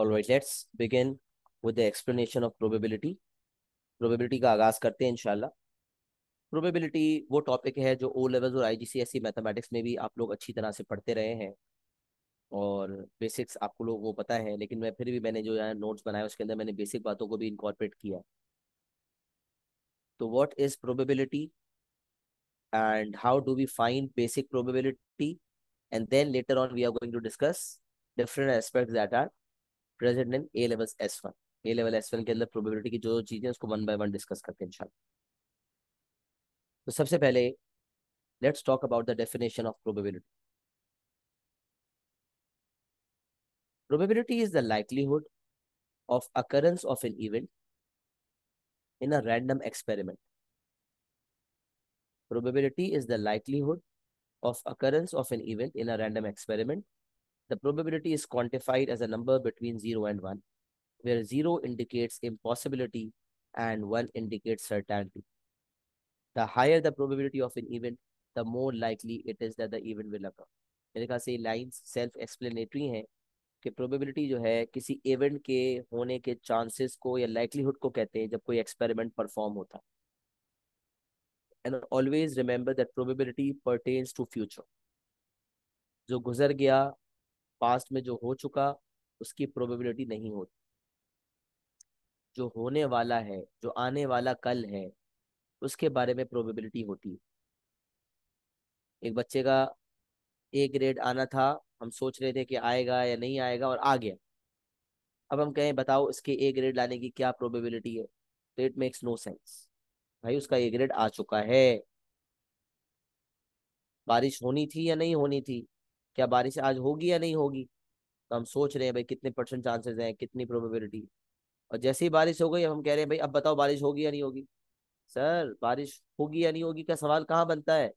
All right, let's begin with the explanation of probability. Probability का आगाज करते हैं इनशाला प्रोबेबिलिटी वो टॉपिक है जो ओ लेवल्स और आईजीसीएसई मैथमेटिक्स e में भी आप लोग अच्छी तरह से पढ़ते रहे हैं और बेसिक्स आपको लोग वो पता है लेकिन मैं फिर भी मैंने जो है नोट्स बनाया उसके अंदर मैंने बेसिक बातों को भी इंकॉर्पोरेट किया है तो what is probability and how do we find basic probability and then later on we are going to discuss different aspects that are present in A level S one A level S one के अंदर probability की जो चीजें उसको one by one discuss करते हैं तो सबसे पहले let's talk about the definition of probability probability is the likelihood of occurrence of an event in a random experiment probability is the likelihood of occurrence of an event in a random experiment The probability is quantified as a number between 0 and 1, where 0 indicates impossibility and 1 indicates certainty. The higher the probability of an event, the more likely it is that the event will occur. मेरे ka से lines self explanatory hain ki probability jo hai kisi event ke hone ke chances ko ya likelihood ko kehte hain jab koi experiment perform hota है and always remember that probability pertains to future जो गुजर गया past में जो हो चुका उसकी probability नहीं होती जो होने वाला है जो आने वाला कल है उसके बारे में प्रोबेबिलिटी होती है एक बच्चे का ए ग्रेड आना था हम सोच रहे थे कि आएगा या नहीं आएगा और आ गया अब हम कहें बताओ इसके ए ग्रेड लाने की क्या प्रोबेबिलिटी है तो इट मेक्स नो सेंस भाई उसका ए ग्रेड आ चुका है बारिश होनी थी या नहीं होनी थी क्या बारिश आज होगी या नहीं होगी तो हम सोच रहे हैं भाई कितने परसेंट चांसेस हैं कितनी प्रोबेबिलिटी और जैसे ही बारिश हो गई हम कह रहे हैं भाई अब बताओ बारिश होगी या नहीं होगी सर बारिश होगी या नहीं होगी का सवाल कहाँ बनता है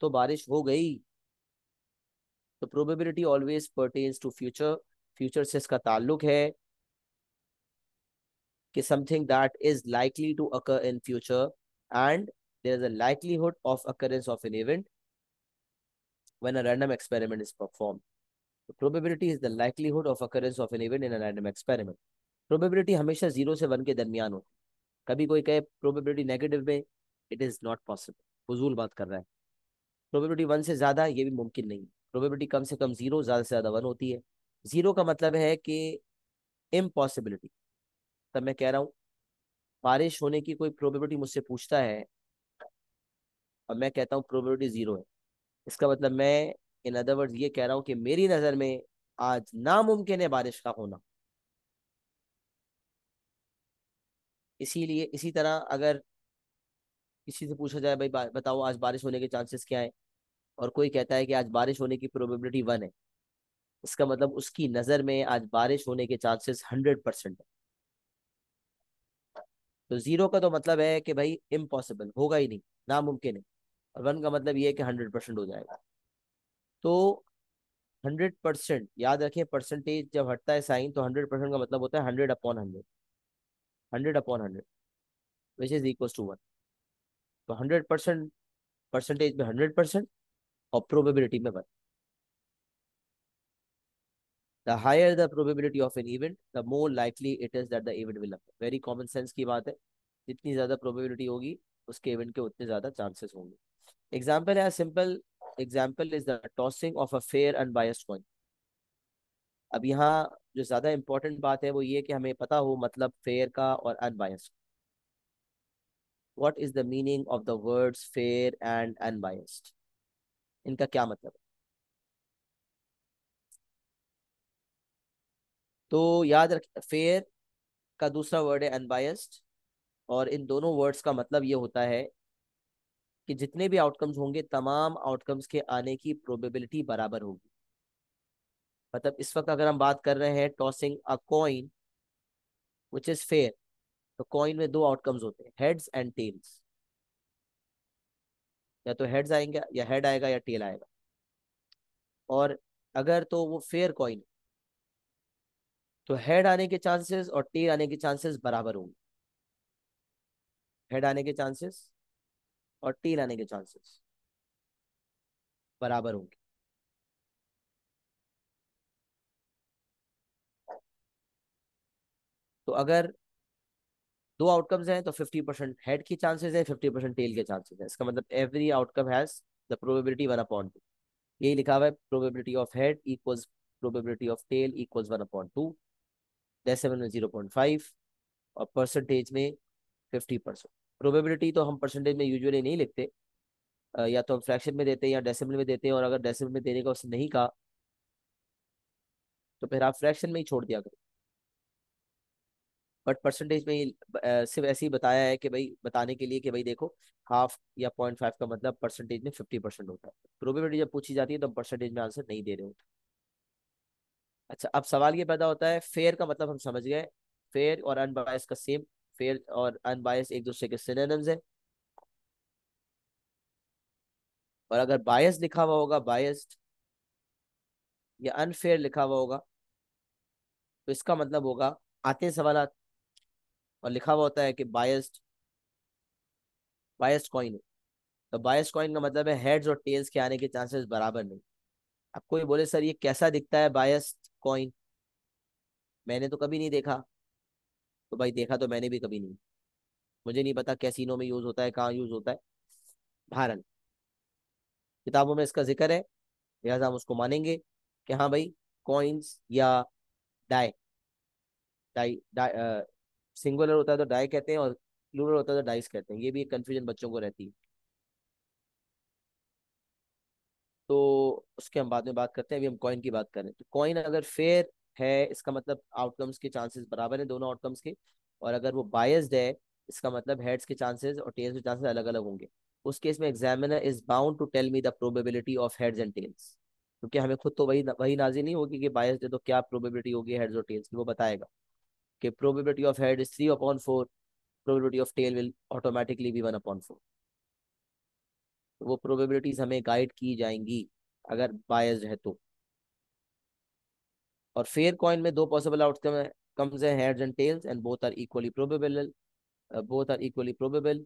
तो बारिश हो गई तो probability always pertains to future future से इसका ताल्लुक है कि something that is likely to occur in future and there is a likelihood of occurrence of an event when a random experiment is performed. The probability is the likelihood of occurrence of an event in a random experiment. Probability हमेशा zero से one के दरमियान होती है कभी कोई कहे probability negative में it is not possible. फजूल बात कर रहा है प्रोबेबिलिटी वन से ज़्यादा ये भी मुमकिन नहीं Probability कम से कम जीरो ज़्यादा से ज़्यादा वन होती है जीरो का मतलब है कि इम्पॉसिबिलिटी तब मैं कह रहा हूँ बारिश होने की कोई प्रोबेबिलिटी मुझसे पूछता है और मैं कहता हूँ प्रोबेबिलिटी ज़ीरो है इसका मतलब मैं इन अदर वर्ड ये कह रहा हूँ कि मेरी नज़र में आज नामुमकिन है बारिश का होना इसीलिए इसी तरह अगर किसी से पूछा जाए भाई बताओ आज बारिश होने के चांसेस क्या है और कोई कहता है कि आज बारिश होने की प्रोबेबिलिटी वन है इसका मतलब उसकी नज़र में आज बारिश होने के चांसेस हंड्रेड परसेंट है तो ज़ीरो का तो मतलब है कि भाई इम्पॉसिबल होगा ही नहीं नामुमकिन है वन का मतलब ये है कि हंड्रेड परसेंट हो जाएगा तो हंड्रेड परसेंट याद रखिए परसेंटेज जब हटता है साइन तो हंड्रेड परसेंट का मतलब होता है hundred upon hundred hundred upon hundred which is equal to one तो हंड्रेड परसेंट परसेंटेज में हंड्रेड परसेंट और प्रोबेबिलिटी में one the higher the probability of an event the more likely it is that the event will very common sense की बात है जितनी ज़्यादा probability होगी उसके इवेंट के उतने ज़्यादा चांसेस होंगे एग्जाम्पल है simple example is the tossing of a fair unbiased coin अब यहाँ जो ज़्यादा इंपॉर्टेंट बात है वो ये कि हमें पता हो मतलब फेयर का और unbiased what is the meaning of the words fair and unbiased इनका क्या मतलब है तो याद रख फेयर का दूसरा वर्ड है अनबायस्ड और इन दोनों वर्ड्स का मतलब ये होता है कि जितने भी आउटकम्स होंगे तमाम आउटकम्स के आने की प्रोबेबिलिटी बराबर होगी मतलब इस वक्त अगर हम बात कर रहे हैं tossing a coin which is fair तो कॉइन में दो आउटकम्स होते हैं हेड्स एंड टेल्स या तो हेड्स आएंगे या हेड आएगा या टेल आएगा और अगर तो वो फेयर कॉइन तो हेड आने के चांसेस और टेल आने के चांसेस बराबर होंगे हेड आने के चांसेस और टी लाने के चांसेस बराबर होंगे तो अगर दो आउटकम्स हैं तो 50 परसेंट हेड के चांसेस हैं 50 परसेंट टेल के चांसेस हैं इसका मतलब every outcome has the probability one upon two यही लिखा हुआ है probability of head equals probability of tail equals one upon two decimal में जीरो पॉइंट फाइव और परसेंटेज में फिफ्टी परसेंट प्रोबेबिलिटी तो हम परसेंटेज में यूजुअली नहीं लिखते या तो हम फ्रैक्शन में देते हैं या डेसिमल में देते हैं और अगर डेसिमल में देने का उसने नहीं कहा तो फिर आप फ्रैक्शन में ही छोड़ दिया करो बट परसेंटेज में ही सिर्फ ऐसे ही बताया है कि भाई बताने के लिए कि भाई देखो हाफ या पॉइंट फाइव का मतलब परसेंटेज में फिफ्टी परसेंट होता है प्रोबेबिलिटी जब पूछी जाती है तो हम परसेंटेज में आंसर नहीं दे रहे होते अच्छा अब सवाल ये पैदा होता है फेयर का मतलब हम समझ गए फेयर और अनबायस का सेम फेयर और अनबायस एक दूसरे के सिनेनिम्स हैं और अगर बायस लिखा हुआ होगा बायस्ड या अनफेयर लिखा हुआ होगा तो इसका मतलब होगा आते सवाल और लिखा हुआ होता है कि बायस्ड बायस कॉइन है तो बायस कॉइन का मतलब है हेड्स और टेल्स के आने के चांसेस बराबर नहीं अब कोई बोले सर ये कैसा दिखता है बायस्ड कॉइन मैंने तो कभी नहीं देखा तो भाई देखा तो मैंने भी कभी नहीं मुझे नहीं पता कैसीनो में यूज होता है कहाँ यूज होता है भारण किताबों में इसका जिक्र है लिहाजा हम उसको मानेंगे कि हाँ भाई कॉइन्स या डाई डाई डाई सिंगुलर होता है तो डाई कहते हैं और प्लूरल होता है तो डाइस कहते हैं ये भी एक कन्फ्यूजन बच्चों को रहती है तो उसके हम बाद में बात करते हैं अभी हम कॉइन की बात करें तो कॉइन अगर फेयर है इसका मतलब आउटकम्स के चांसेस बराबर हैं दोनों आउटकम्स के और अगर वो बायस्ड है इसका मतलब हेड्स के चांसेस और टेल्स के चांसेस अलग अलग होंगे उस केस में examiner is bound to tell me the probability of heads and tails क्योंकि हमें खुद तो वही वही नाजी नहीं होगी कि बायस दे तो क्या प्रोबेबिलिटी होगी हेड्स और टेल्स की वो बताएगा कि probability of head is three upon four probability of tail will automatically be one upon four वो प्रोबेबिलिटीज हमें गाइड की जाएंगी अगर बायस है तो और फेयर कॉइन में दो पॉसिबल आउटकम है comes in heads and tails and both are equally probable uh, both are equally probable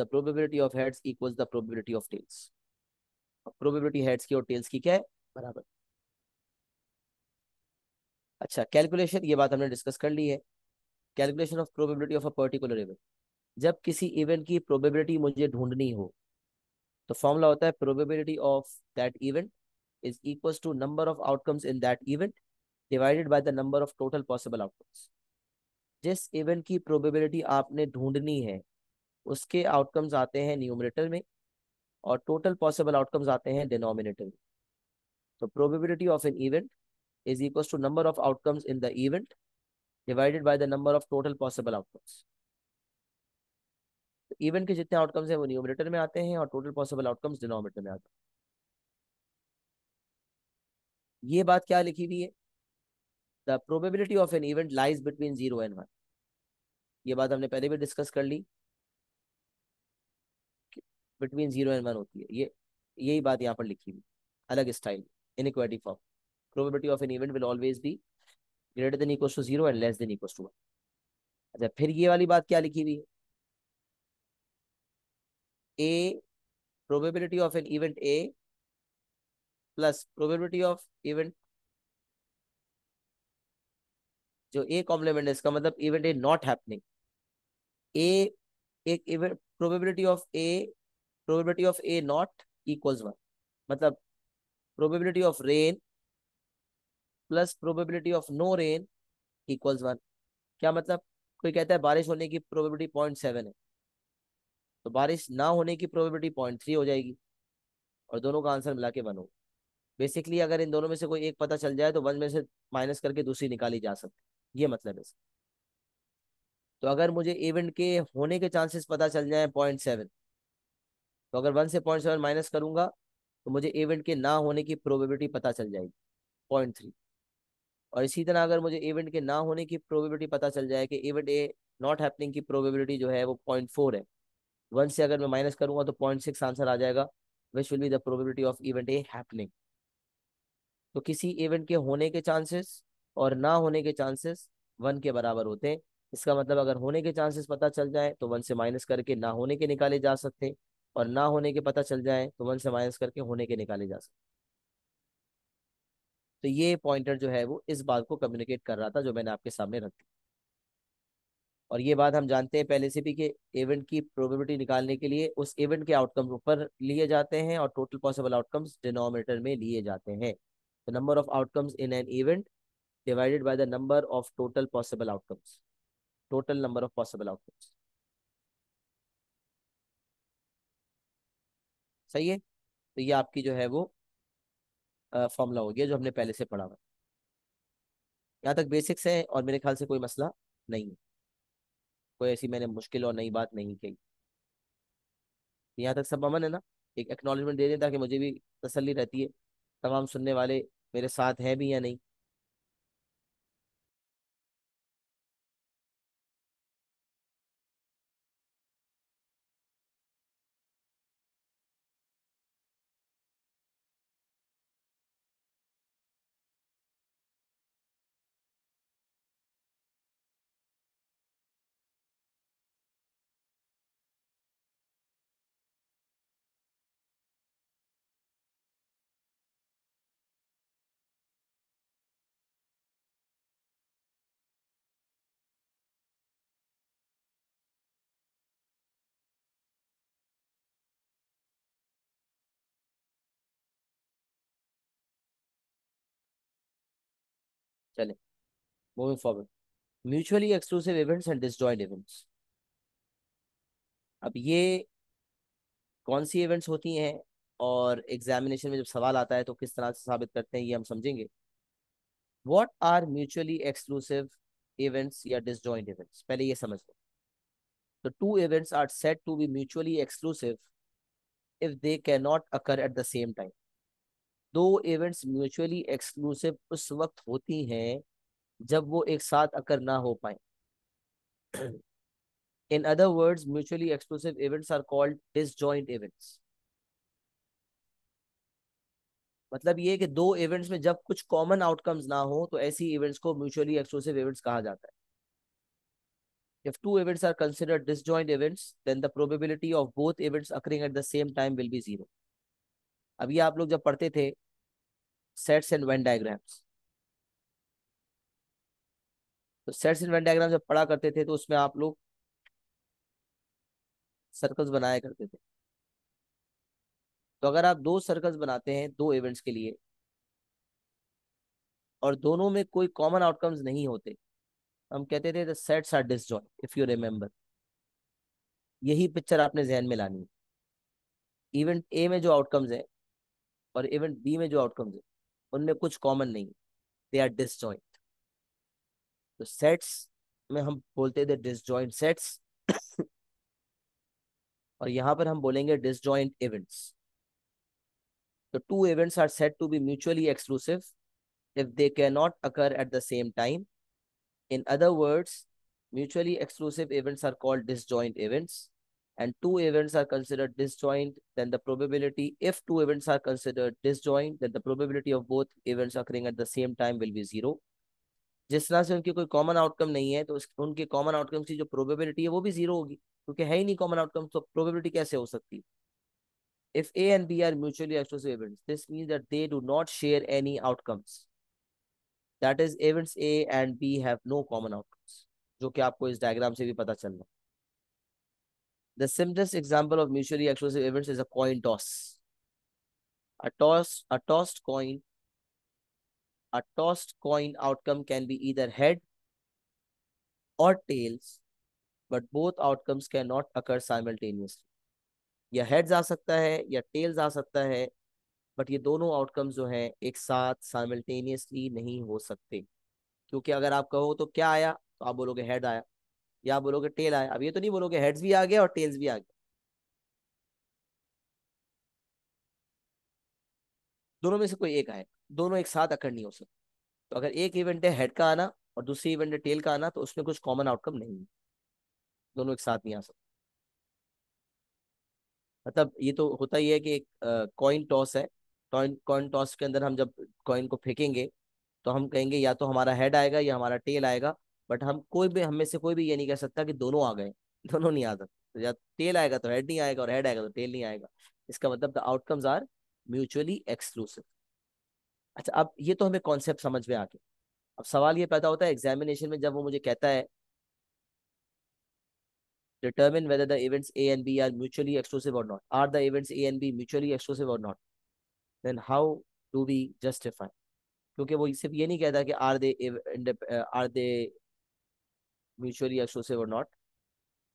the probability of heads equals the probability of की और टेल्स की क्या है बराबर अच्छा कैलकुलेशन ये बात हमने डिस्कस कर ली है calculation of probability of a particular event जब किसी इवेंट की प्रोबेबिलिटी मुझे ढूंढनी हो तो फॉर्मूला होता है probability of that event is equals to number of outcomes in that event divided by the number of total possible outcomes जिस इवेंट की प्रोबेबिलिटी आपने ढूंढनी है उसके आउटकम्स आते हैं न्यूमरेटर में और टोटल पॉसिबल आउटकम्स आते हैं डिनोमिनेटर में तो probability of an event is equal to number of outcomes in the event divided by the number of total possible outcomes event के जितने आउटकम्स हैं वो न्यूमरेटर में आते हैं और टोटल पॉसिबल आउटकम्स डिनोमिनेटर में आते हैं ये बात क्या लिखी हुई है the probability of an event lies between zero and one ये बात हमने पहले भी डिस्कस कर ली बिटवीन जीरो एंड वन होती है ये यही बात यहाँ पर लिखी हुई अलग style inequality form probability of an event will always be greater than equal to zero and less than equal to one अच्छा फिर ये वाली बात क्या लिखी हुई है A probability of an event A plus probability of event जो ए कॉम्प्लीमेंट है इसका मतलब event A not happening A एक event probability of A probability of A not equals one मतलब probability of rain plus probability of no rain equals one क्या मतलब कोई कहता है बारिश होने की प्रोबेबिलिटी पॉइंट सेवन है तो बारिश ना होने की प्रोबेबिलिटी पॉइंट थ्री हो जाएगी और दोनों का आंसर मिला के वन होगा बेसिकली अगर इन दोनों में से कोई एक पता चल जाए तो वन में से माइनस करके दूसरी निकाली जा सकती ये मतलब है तो अगर मुझे इवेंट के होने के चांसेस पता चल जाए पॉइंट सेवन तो अगर वन से पॉइंट सेवन माइनस करूंगा तो मुझे इवेंट के ना होने की प्रोबेबिलिटी पता चल जाएगी पॉइंट थ्री और इसी तरह अगर मुझे इवेंट के ना होने की प्रोबेबिलिटी पता चल जाए कि इवेंट ए नॉट हैपनिंग की प्रोबेबिलिटी जो है वो पॉइंट फोर है वन से अगर मैं माइनस करूंगा तो पॉइंट सिक्स आंसर आ जाएगा which will be the probability of event A happening तो किसी इवेंट के होने के चांसेस और ना होने के चांसेस वन के बराबर होते हैं इसका मतलब अगर होने के चांसेस पता चल जाए तो वन से माइनस करके ना होने के निकाले जा सकते हैं और ना होने के पता चल जाए तो वन से माइनस करके होने के निकाले जा सकते तो ये पॉइंटर जो है वो इस बात को कम्युनिकेट कर रहा था जो मैंने आपके सामने रख दिया और ये बात हम जानते हैं पहले से भी कि इवेंट की प्रोबेबिलिटी निकालने के लिए उस इवेंट के आउटकम ऊपर लिए जाते हैं और टोटल पॉसिबल आउटकम्स डिनोमिनेटर में लिए जाते हैं तो number of outcomes in an event divided by the number of total possible outcomes total number of possible outcomes सही है तो ये आपकी जो है वो फॉर्मूला हो गया जो हमने पहले से पढ़ा हुआ यहाँ तक बेसिक्स है और मेरे ख्याल से कोई मसला नहीं है कोई ऐसी मैंने मुश्किल और नई बात नहीं कही यहाँ तक सब अमन है ना एक एक्नॉलेजमेंट दे दें ताकि मुझे भी तसल्ली रहती है तमाम सुनने वाले मेरे साथ हैं भी या नहीं चले moving forward mutually exclusive events and disjoint events अब ये कौन सी इवेंट्स होती हैं और एग्जामिनेशन में जब सवाल आता है तो किस तरह से साबित करते हैं ये हम समझेंगे what are mutually exclusive events या डिसजॉइंट इवेंट्स पहले ये समझ लो तो two events are set to be mutually exclusive if they can not occur at the same time दो इवेंट्स म्यूचुअली एक्सक्लूसिव उस वक्त होती हैं जब वो एक साथ अकर ना हो पाए in other words mutually exclusive events are called disjoint events मतलब ये कि दो इवेंट्स में जब कुछ कॉमन आउटकम्स ना हो तो ऐसी इवेंट्स को म्यूचुअली एक्सक्लूसिव इवेंट्स कहा जाता है If two events are considered disjoint events, then the probability of both events occurring at the same time will be zero. अभी आप लोग जब पढ़ते थे सेट्स एंड वेन डायग्राम्स तो सेट्स एंड वेन डायग्राम जब पढ़ा करते थे तो उसमें आप लोग सर्कल्स बनाया करते थे तो अगर आप दो सर्कल्स बनाते हैं दो इवेंट्स के लिए और दोनों में कोई कॉमन आउटकम्स नहीं होते हम कहते थे the sets are disjoint if you remember यही पिक्चर आपने जहन में लानी है इवेंट ए में जो आउटकम्स है और इवेंट बी में जो आउटकम्स है उनमें कुछ कॉमन नहीं है दे आर डिसजॉइंट तो सेट्स में हम बोलते थे डिसजॉइंट सेट्स और यहां पर हम बोलेंगे डिसजॉइंट इवेंट्स तो two events are set to be mutually exclusive if they cannot occur at the same time. In other words, mutually exclusive events are called disjoint events and two events are considered disjoint, then the probability, if two events are considered disjoint, then the probability of both events occurring at the same time will be zero. Just तरह से उनकी कोई common common outcome, है तो उनके common outcome की जो probability है वो भी जीरो होगी क्योंकि है ही नहीं common outcome if A and B are mutually exclusive events, this means that they do not share any outcomes. That is, events A and B have no common outcomes. जो कि आपको इस डायग्राम से भी The simplest example of mutually exclusive events is a coin toss. A toss, a tossed coin, a tossed coin outcome can be either head or tails, but both outcomes cannot occur simultaneously. या heads आ सकता है या tales आ सकता है but ये दोनों outcomes जो हैं एक साथ साइमल्टेनियसली नहीं हो सकते क्योंकि अगर आप कहो तो क्या आया तो आप बोलोगे हेड आया या बोलोगे टेल आया अब ये तो नहीं बोलोगे हेड्स भी आ गया और टेल्स भी आ गया दोनों में से कोई एक आए दोनों एक साथ अकड़ नहीं हो सकते तो अगर एक इवेंट है हेड का आना और दूसरी इवेंट है टेल का आना तो उसमें कुछ कॉमन आउटकम नहीं है दोनों एक साथ नहीं आ सकते मतलब ये तो होता ही है कि एक कॉइन टॉस है कॉइन कॉइन टॉस के अंदर हम जब कॉइन को फेंकेंगे तो हम कहेंगे या तो हमारा हेड आएगा या हमारा टेल आएगा बट हम कोई भी हमें से कोई भी ये नहीं कह सकता कि दोनों आ गए दोनों नहीं आ सकते या टेल आएगा तो हेड नहीं आएगा और हेड आएगा तो टेल नहीं आएगा इसका मतलब the outcomes are mutually exclusive अच्छा अब ये तो हमें कॉन्सेप्ट समझ में आ गया अब सवाल ये पैदा होता है एग्जामिनेशन में जब वो मुझे कहता है determine whether the events A and B are mutually exclusive और not are the events A and B mutually exclusive और not then how do we justify क्योंकि वो सिर्फ ये नहीं कहता कि are they are they Mutually exclusive or not?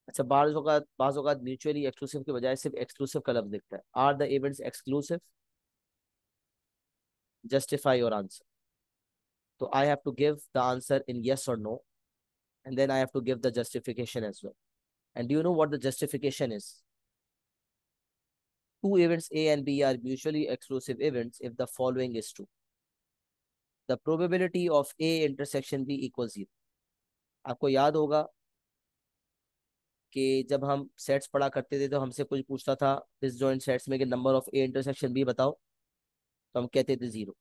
अच्छा बाज़ अवत बाज़ अवत mutually exclusive के बजाय सिर्फ exclusive का लफ्ज दिखता है are the events exclusive justify your answer. So I have to give the answer in yes or no. And then I have to give the justification as well. And do you know what the justification is? Two events A and B are mutually exclusive events if the following is true. The probability of A intersection B equals zero. आपको याद होगा कि जब हम sets पढ़ा करते थे तो हमसे कुछ पूछता था जॉइंट सेट्स में कि number of A intersection B बताओ तो हम कहते थे ज़ीरो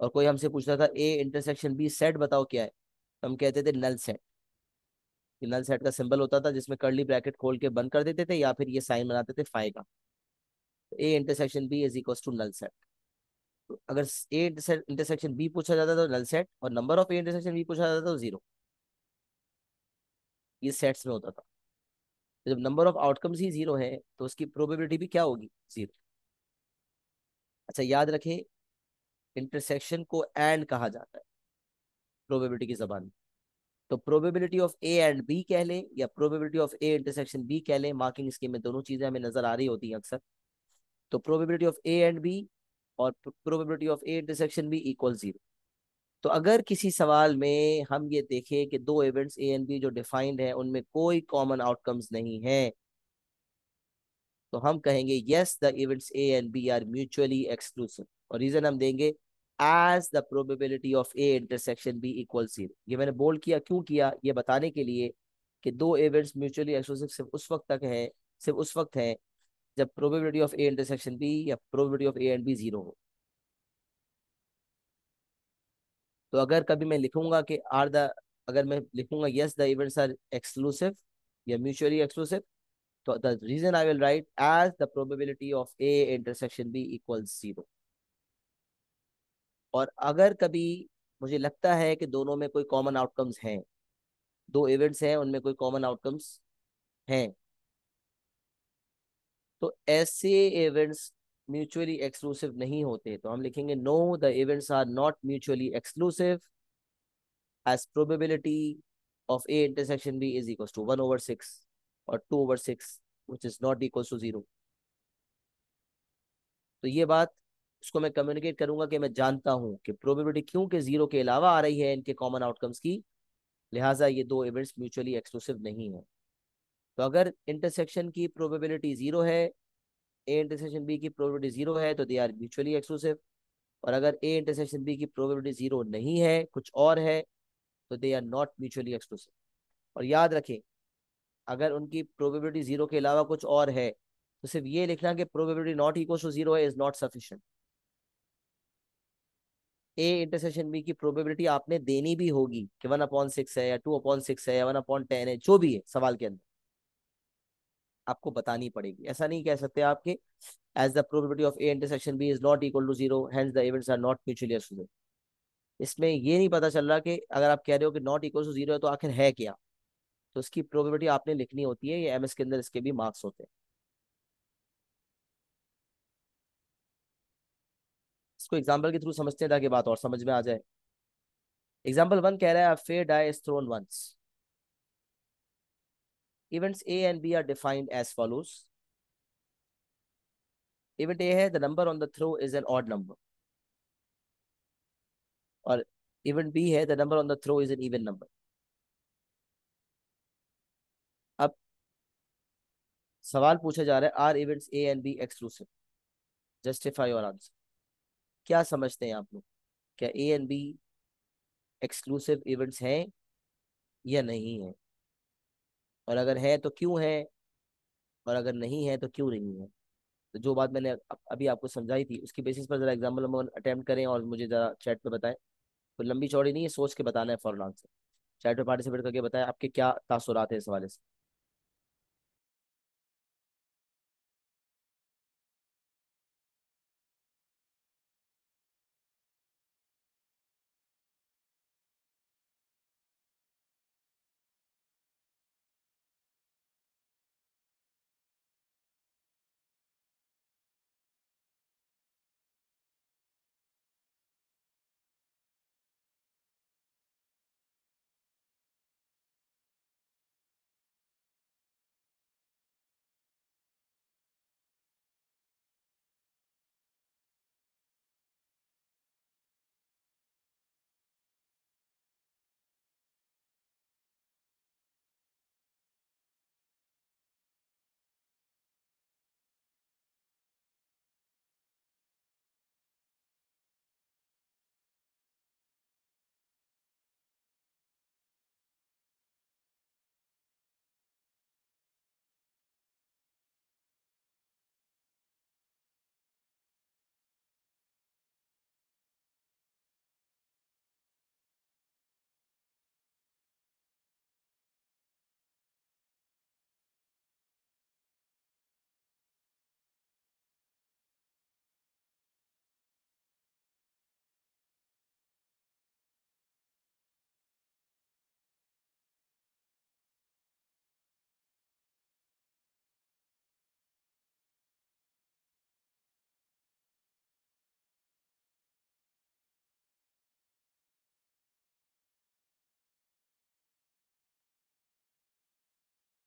और कोई हमसे पूछता था ए इंटरसेक्शन बी सेट बताओ क्या है तो हम कहते थे नल सेट कि नल सेट का सिंबल होता था जिसमें कर्ली ब्रैकेट खोल के बंद कर देते थे या फिर ये साइन बनाते थे फाइव का A intersection B is equal to null set तो अगर ए इंटरसेक्शन बी पूछा जाता तो नल सेट और number of A intersection B पूछा जाता तो जीरो ये सेट्स में होता था तो जब नंबर ऑफ आउटकम्स ही जीरो है तो उसकी प्रोबेबिलिटी भी क्या होगी जीरो अच्छा याद रखें इंटरसेक्शन को एंड कहा जाता है प्रोबेबिलिटी की जबान में तो probability of A and B कह लें या probability of A intersection B कह लें मार्किंग स्कीम में दोनों चीज़ें हमें नज़र आ रही होती हैं अक्सर तो probability of A and B और probability of A intersection B equal zero तो अगर किसी सवाल में हम ये देखें कि दो इवेंट्स ए एंड बी जो डिफाइंड है उनमें कोई कॉमन आउटकम्स नहीं है तो हम कहेंगे yes the events A and B are mutually exclusive और रीजन हम देंगे as the probability of A intersection B equal zero ये मैंने बोल्ड किया क्यों किया ये बताने के लिए कि दो इवेंट्स म्यूचुअली एक्सक्लूसिव सिर्फ उस वक्त तक है सिर्फ उस वक्त है जब probability of A intersection B या probability of A and B zero हो तो अगर कभी मैं लिखूंगा कि आर द अगर मैं लिखूंगा yes the events are exclusive या म्यूचुअली एक्सक्लूसिव तो the reason I will write as the probability of A intersection B equal zero और अगर कभी मुझे लगता है कि दोनों में कोई कॉमन आउटकम्स हैं दो इवेंट्स हैं उनमें कोई कॉमन आउटकम्स हैं तो ऐसे इवेंट्स म्यूचुअली एक्सक्लूसिव नहीं होते तो हम लिखेंगे no the events are not mutually exclusive as probability of A intersection B is equal to one over six और two over six which is not equal to zero तो ये बात उसको मैं कम्युनिकेट करूंगा कि मैं जानता हूं कि प्रोबेबिलिटी क्यों के जीरो के अलावा आ रही है इनके कॉमन आउटकम्स की लिहाजा ये दो इवेंट्स म्यूचुअली एक्सक्लूसिव नहीं है तो अगर इंटरसेक्शन की प्रोबेबिलिटी जीरो है ए इंटरसेक्शन बी की प्रोबेबिलिटी जीरो है तो दे आर म्यूचुअली एक्सक्लूसिव और अगर ए इंटरसेक्शन बी की प्रोबेबिलिटी जीरो नहीं है कुछ और है तो they are not mutually exclusive और याद रखें अगर उनकी प्रोबेबिलिटी जीरो के अलावा कुछ और है तो सिर्फ ये लिखना कि probability not equal to zero है is not sufficient A intersection B की प्रोबेबिलिटी आपने देनी भी होगी कि वन अपॉन सिक्स है या टू अपॉन सिक्स है या वन अपॉन टेन है जो भी है सवाल के अंदर आपको बतानी पड़ेगी ऐसा नहीं कह सकते आपके as the probability of A intersection B is not equal to zero hence the events are not mutually exclusive इसमें ये नहीं पता चल रहा कि अगर आप कह रहे हो कि नॉट इक्वल टू जीरो है तो आखिर है क्या तो इसकी प्रोबेबिलिटी आपने लिखनी होती है ये एम के अंदर इसके भी मार्क्स होते हैं इसको एग्जाम्पल के थ्रू समझते हैं ताकि बात और समझ में आ जाए एग्जाम्पल वन कह रहा है fair die is thrown once Events A and B are defined as follows. Event A है the number on the throw is an odd number. और event B है the number on the throw is an even number. अब सवाल पूछा जा रहा है are events A and B exclusive justify और आंसर क्या समझते हैं आप लोग क्या A and B exclusive events हैं या नहीं है और अगर है तो क्यों है और अगर नहीं है तो क्यों नहीं है तो जो बात मैंने अभी आपको समझाई थी उसकी बेसिस पर जरा एग्जाम्पल हम अटैम्प्ट करें और मुझे जरा चैट पर बताएं कोई तो लंबी चौड़ी नहीं है सोच के बताना है फॉरन से चैट पर पार्टिसिपेट करके बताएं आपके क्या तासुरात है इस हवाले से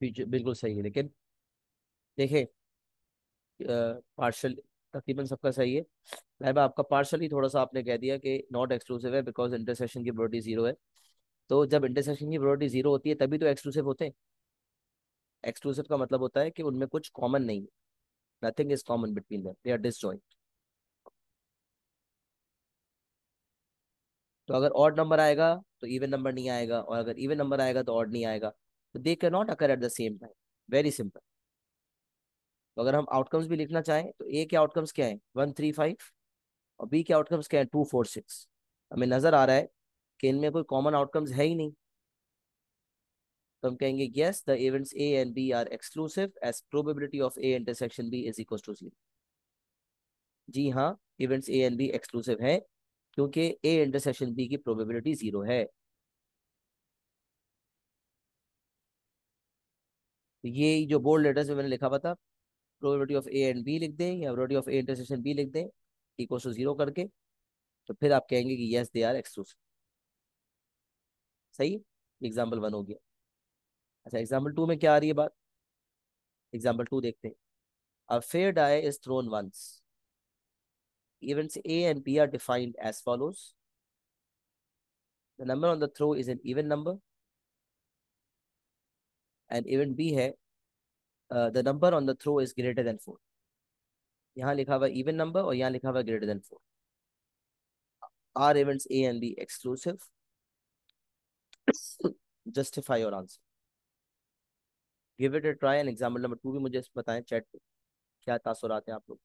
बिल्कुल सही है लेकिन देखें पार्शल तकरीबन सबका सही है लाइबा आपका पार्शल ही थोड़ा सा आपने कह दिया कि नॉट एक्सक्लूसिव है बिकॉज इंटरसेक्शन की प्रोबेबिलिटी जीरो है तो जब इंटरसेक्शन की प्रोबेबिलिटी जीरो होती है तभी तो एक्सक्लूसिव होते हैं एक्सक्लूसिव का मतलब होता है कि उनमें कुछ कॉमन नहीं है nothing is common between them they are dis तो अगर ऑड नंबर आएगा तो इवन नंबर नहीं आएगा और अगर इवन नंबर आएगा तो ऑड नहीं आएगा तो they can not occur at the same time very simple तो अगर हम आउटकम्स भी लिखना चाहें तो ए के आउटकम्स क्या है वन थ्री फाइव और बी के आउटकम्स क्या है टू फोर सिक्स हमें नजर आ रहा है कि इनमें कोई कॉमन आउटकम्स है ही नहीं तो हम कहेंगे yes the events A and B are exclusive as probability of A intersection B is equal to zero जी हाँ events A and B exclusive है क्योंकि ए इंटरसेक्शन बी की प्रोबेबिलिटी जीरो है तो ये जो बोल्ड लेटर्स में मैंने लिखा हुआ था probability of A and B लिख दें या probability of A intersection B लिख दें इक्वल टू जीरो करके तो फिर आप कहेंगे कि यस दे आर एक्सक्लूसिव सही एग्जाम्पल वन हो गया अच्छा एग्जाम्पल टू में क्या आ रही है बात एग्जाम्पल टू देखते हैं a fair die is thrown once events A and B are defined as follows the number on the throw is an even number and event B है the number on the throw is greater than four यहाँ लिखा हुआ even number और यहाँ लिखा हुआ greater than four are events A and B exclusive justify your answer give it a try and example number two भी मुझे बताएं चैट पे क्या तासुरात हैं आप लोग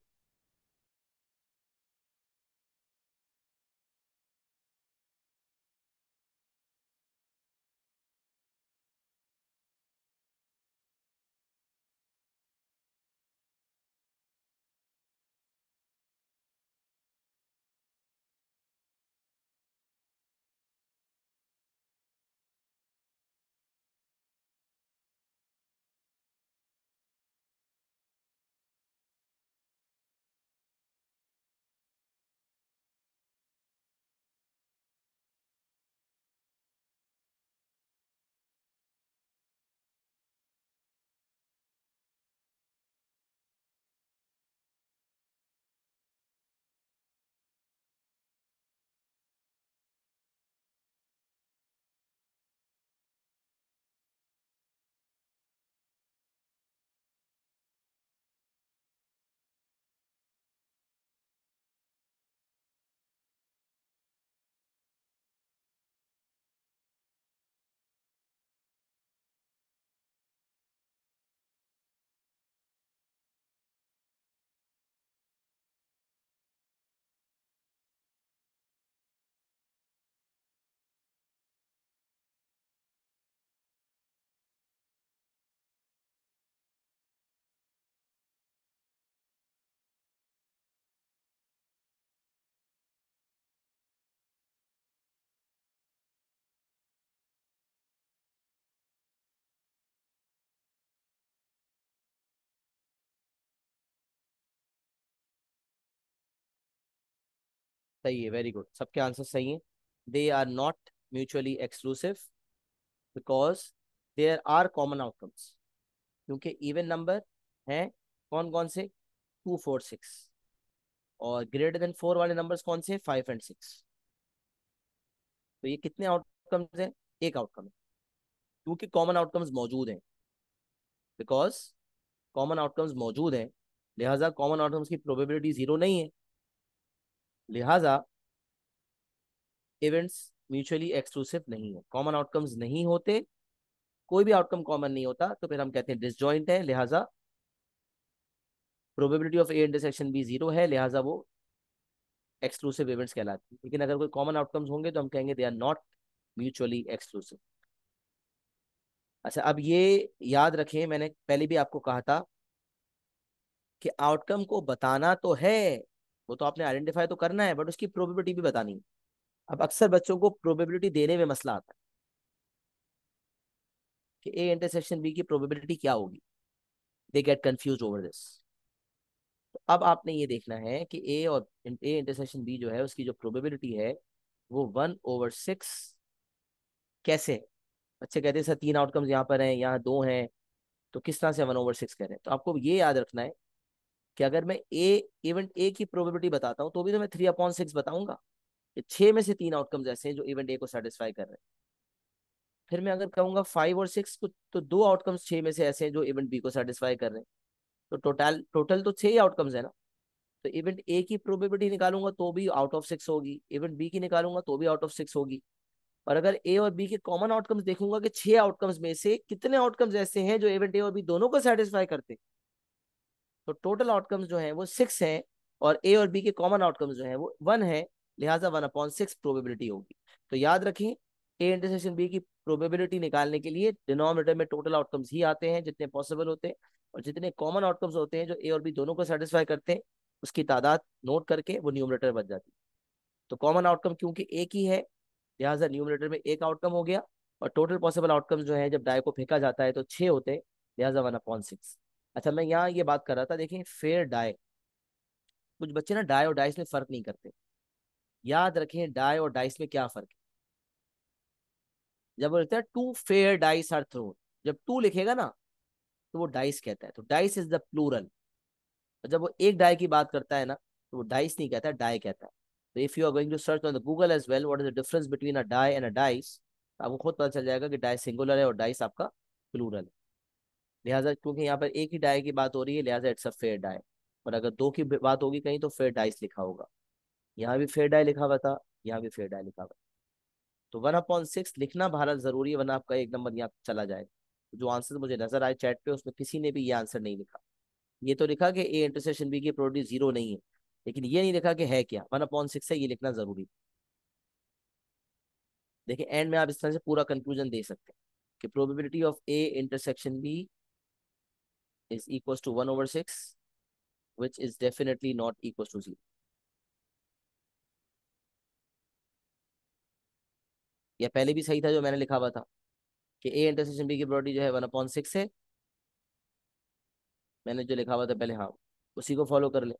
सही है वेरी गुड सबके आंसर सही हैं they are not mutually exclusive because there are common outcomes क्योंकि इवन नंबर हैं कौन कौन से टू फोर सिक्स और ग्रेटर देन फोर वाले नंबर्स कौन से फाइव एंड सिक्स तो ये कितने आउटकम्स हैं एक आउटकम है क्योंकि कॉमन आउटकम्स मौजूद हैं बिकॉज कॉमन आउटकम्स मौजूद हैं लिहाजा कॉमन आउटकम्स की प्रोबेबिलिटी जीरो नहीं है लिहाजा इवेंट्स म्यूचुअली एक्सक्लूसिव नहीं है कॉमन आउटकम्स नहीं होते कोई भी आउटकम कॉमन नहीं होता तो फिर हम कहते हैं डिसजॉइंट है लिहाजा probability of A intersection B zero है लिहाजा वो एक्सक्लूसिव इवेंट्स कहलाते हैं लेकिन अगर कोई कॉमन आउटकम्स होंगे तो हम कहेंगे they are not mutually exclusive अच्छा अब ये याद रखें मैंने पहले भी आपको कहा था कि आउटकम को बताना तो है वो तो आपने आइडेंटिफाई तो करना है बट उसकी प्रोबेबिलिटी भी बतानी है अब अक्सर बच्चों को प्रोबेबिलिटी देने में मसला आता है कि ए इंटरसेक्शन बी की प्रोबेबिलिटी क्या होगी they get confuse over this तो अब आपने ये देखना है कि ए और ए इंटरसेक्शन बी जो है उसकी जो प्रोबेबिलिटी है वो वन ओवर सिक्स कैसे बच्चे कहते हैं सर तीन आउटकम्स यहाँ पर हैं यहाँ दो हैं तो किस तरह से वन ओवर सिक्स करें तो आपको ये याद रखना है कि अगर मैं ए इवेंट ए की प्रोबेबिलिटी बताता हूँ तो भी तो मैं थ्री अपॉन सिक्स बताऊंगा छः में से तीन आउटकम्स ऐसे हैं जो इवेंट ए को सेटिस्फाई कर रहे हैं फिर मैं अगर कहूँगा फाइव और सिक्स को तो दो आउटकम्स छः में से ऐसे हैं जो इवेंट बी को सेटिस्फाई कर रहे हैं तो टोटल टोटल तो छः ही आउटकम्स है ना तो इवेंट ए की प्रोबेबिलिटी निकालूंगा तो भी आउट ऑफ सिक्स होगी इवेंट बी की निकालूंगा तो भी आउट ऑफ सिक्स होगी और अगर ए और बी के कॉमन आउटकम्स देखूंगा कि छह आउटकम्स में से कितने आउटकम्स ऐसे हैं जो इवेंट ए और बी दोनों को सेटिस्फाई करते हैं तो टोटल आउटकम्स जो हैं वो सिक्स हैं और ए और बी के कॉमन आउटकम्स जो हैं वो वन है लिहाजा वन अपॉन सिक्स प्रोबेबिलिटी होगी तो याद रखें ए इंटरसेक्शन बी की प्रोबेबिलिटी निकालने के लिए डिनोमिनेटर में टोटल आउटकम्स ही आते हैं जितने पॉसिबल होते हैं और जितने कॉमन आउटकम्स होते हैं जो ए और बी दोनों को सेटिस्फाई करते हैं उसकी तादाद नोट करके वो न्यूमरेटर बन जाती है तो कॉमन आउटकम क्योंकि एक ही है लिहाजा न्यूमरेटर में एक आउटकम हो गया और टोटल पॉसिबल आउटकम्स जो है जब डाई को फेंका जाता है तो छः होते हैं लिहाजा वन अपॉन सिक्स अच्छा मैं यहाँ ये बात कर रहा था देखें फेयर डाई कुछ बच्चे ना डाई और डाइस में फ़र्क नहीं करते याद रखें डाई और डाइस में क्या फ़र्क है जब बोलते हैं two fair dice are throw जब टू लिखेगा ना तो वो डाइस कहता है तो डाइस इज द प्लूरल और जब वो एक डाई की बात करता है ना तो वो डाइस नहीं कहता डाई कहता है तो if you are going to search on the Google as well what is the difference between a die and a dice आपको खुद पता चल जाएगा कि डाई सिंगुलर है और डाइस आपका प्लूरल है लिहाजा क्योंकि यहाँ पर एक ही डाई की बात हो रही है लिहाजा इट्स अ फेयर डाई और अगर दो की बात होगी कहीं तो फेयर डाइस लिखा होगा यहाँ भी फेयर डाई लिखा हुआ था यहाँ भी फेयर डाई लिखा हुआ तो वन अपॉइंट सिक्स लिखना भारत जरूरी है वरना आपका एक नंबर यहाँ चला जाएगा तो जो आंसर मुझे नजर आए चैट पे उसमें किसी ने भी ये आंसर नहीं लिखा ये तो लिखा कि ए इंटरसेक्शन बी की प्रोडक्ट जीरो नहीं है लेकिन ये नहीं लिखा कि है क्या वन अपॉइंट सिक्स है ये लिखना जरूरी है देखिए एंड में आप इस तरह से पूरा कंक्लूजन दे सकते हैं कि probability of A intersection B is equals to 1 over 6, which is definitely not equals to 0. यह पहले भी सही था जो मैंने लिखा हुआ था कि a इंटरसेक्शन b की प्रोडक्ट जो है वन upon सिक्स है मैंने जो लिखा हुआ था पहले हाँ उसी को फॉलो कर ले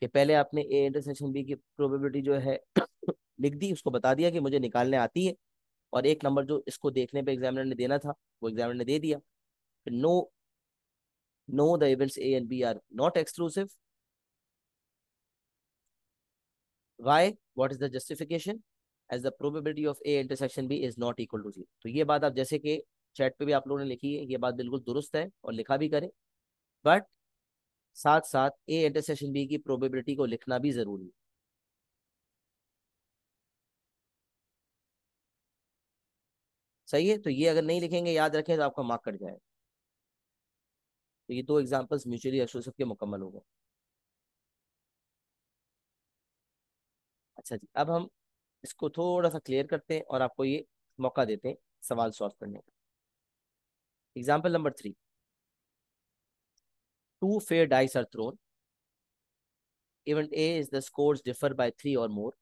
कि पहले आपने ए इंटरसेक्शन बी की प्रोबेबिलिटी जो है लिख दी उसको बता दिया कि मुझे निकालने आती है और एक नंबर जो इसको देखने पे एग्जामिनर ने देना था वो एग्जामिनर ने दे दिया no No, the events A and B are not exclusive. Why? What is the justification? As the probability of A intersection B is not equal to zero. to ye baat aap jaise कि chat pe bhi aap लोगों ne likhi hai ye baat bilkul durust hai aur likha bhi kare but साथ साथ A intersection B की probability को लिखना भी जरूरी है सही है तो ये अगर नहीं लिखेंगे याद रखें तो आपका मार्क कट जाएगा तो ये दो एग्जाम्पल्स म्यूचुअली एक्सक्लूसिव के मुकम्मल हो गए अच्छा जी अब हम इसको थोड़ा सा क्लियर करते हैं और आपको ये मौका देते हैं सवाल सॉल्व करने का example number three two fair dice are thrown event A is the scores differ by three और more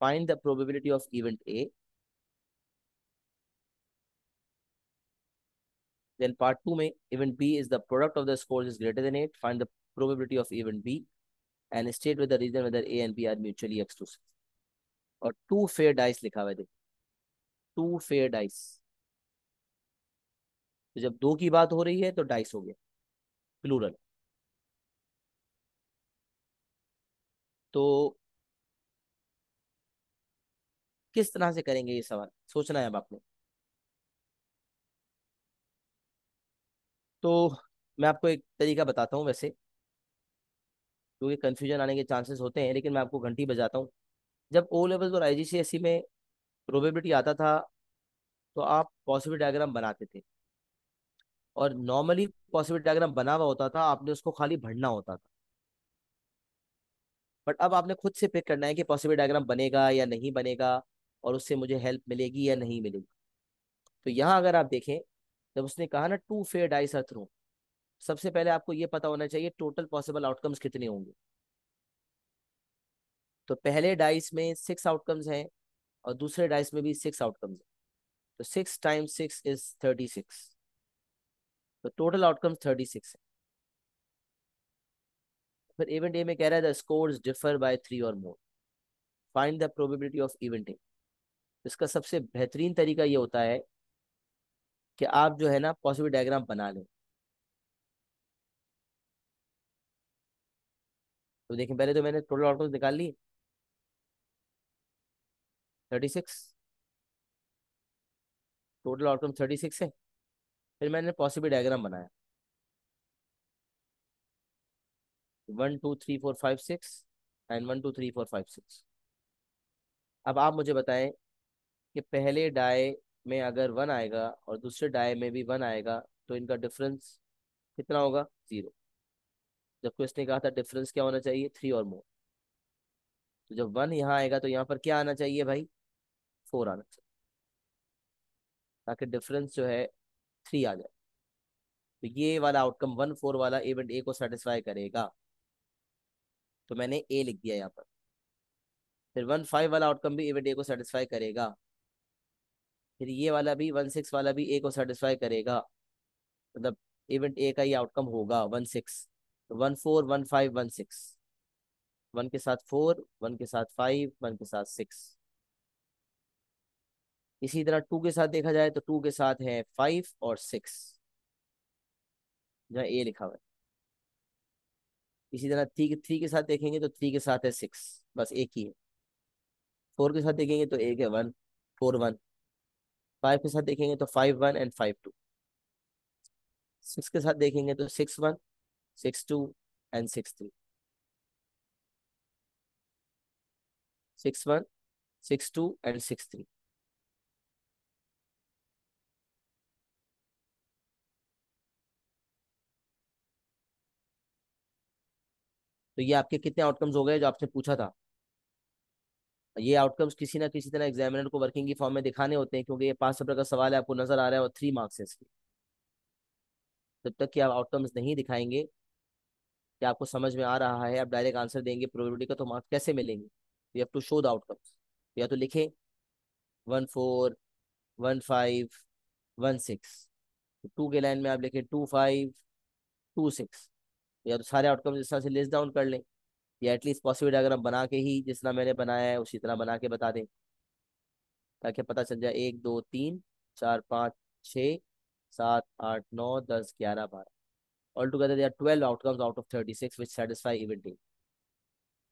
find the probability of event A Then part 2 may event B is the product of the scores is greater than 8. Find the probability of event B and state with the reason whether A and B are mutually exclusive. और two fair dice लिखा हुआ है two fair dice तो जब दो की बात हो रही है तो dice हो गया plural तो किस तरह से करेंगे ये सवाल सोचना है अब आपने तो मैं आपको एक तरीका बताता हूँ वैसे क्योंकि तो कन्फ्यूजन आने के चांसेस होते हैं लेकिन मैं आपको घंटी बजाता हूँ जब ओ लेवल और आई जी e में प्रोबेबिलिटी आता था तो आप पॉजिटिव डायग्राम बनाते थे और नॉर्मली पॉजिटिव डायग्राम बना हुआ होता था आपने उसको खाली भरना होता था बट अब आपने खुद से पिक करना है कि पॉसिबल डायग्राम बनेगा या नहीं बनेगा और उससे मुझे हेल्प मिलेगी या नहीं मिलेगी तो यहाँ अगर आप देखें जब उसने कहा ना two fair dice are threw सबसे पहले आपको ये पता होना चाहिए टोटल पॉसिबल आउटकम्स कितने होंगे तो पहले डाइस में सिक्स आउटकम्स हैं और दूसरे डाइस में भी सिक्स आउटकम्स हैं तो six times six is thirty six तो टोटल आउटकम्स थर्टी सिक्स है फिर इवेंट ए में कह रहा है the score differ by three और more find the probability of event A इसका सबसे बेहतरीन तरीका ये होता है कि आप जो है ना पॉसिबल डायग्राम बना लें तो देखें पहले तो मैंने टोटल आउटपुट निकाल ली थर्टी सिक्स टोटल आउटकम तो थर्टी सिक्स है फिर मैंने पॉसिबल डायग्राम बनाया one two three four five six and one two three four five six अब आप मुझे बताएं कि पहले डाय में अगर वन आएगा और दूसरे डाई में भी वन आएगा तो इनका डिफरेंस कितना होगा जीरो जब क्वेश्चन ने कहा था डिफरेंस क्या होना चाहिए थ्री और मोर तो जब वन यहाँ आएगा तो यहाँ पर क्या आना चाहिए भाई फोर आना चाहिए ताकि डिफरेंस जो है थ्री आ जाए तो ये वाला आउटकम वन फोर वाला इवेंट ए को सेटिस्फाई करेगा तो मैंने ए लिख दिया यहाँ पर फिर वन फाइव वाला आउटकम भी इवेंट ए को सेटिस्फाई करेगा फिर ये वाला भी वन सिक्स वाला भी ए को सेटिस्फाई करेगा मतलब इवेंट ए का ही आउटकम होगा वन सिक्स तो one four one five one six one के साथ फोर वन के साथ फाइव वन के साथ सिक्स इसी तरह टू के साथ देखा जाए तो टू के साथ है फाइव और सिक्स जहाँ ए लिखा हुआ है इसी तरह थ्री थ्री के साथ देखेंगे तो थ्री के साथ है सिक्स बस एक ही है फोर के साथ देखेंगे तो एक है वन फोर वन फाइव के साथ देखेंगे तो five one and five two six के साथ देखेंगे तो six one six two and six three six one six two and six three तो ये आपके कितने आउटकम्स हो गए जो आपसे पूछा था ये आउटकम्स किसी ना किसी तरह एग्जामिनर को वर्किंग की फॉर्म में दिखाने होते हैं क्योंकि ये पांच सौ का सवाल है आपको नजर आ रहा है और थ्री मार्क्स है इसके जब तक कि आप आउटकम्स नहीं दिखाएंगे कि आपको समझ में आ रहा है आप डायरेक्ट आंसर देंगे प्रोबेबिलिटी का तो मार्क्स कैसे मिलेंगे you have to show the outcomes या तो लिखें one four one five one six two के लाइन में आप लिखें टू फाइव टू सिक्स या तो सारे आउटकम्स इस तरह से लिस्ट डाउन कर लें या एटलीस्ट पॉसिबल डायग्राम बना के ही जिस तरह मैंने बनाया है उसी तरह बना के बता दें ताकि पता चल जाए एक दो तीन चार पाँच छः सात आठ नौ दस ग्यारह बारह all together they are twelve outcomes out of thirty six which satisfy event A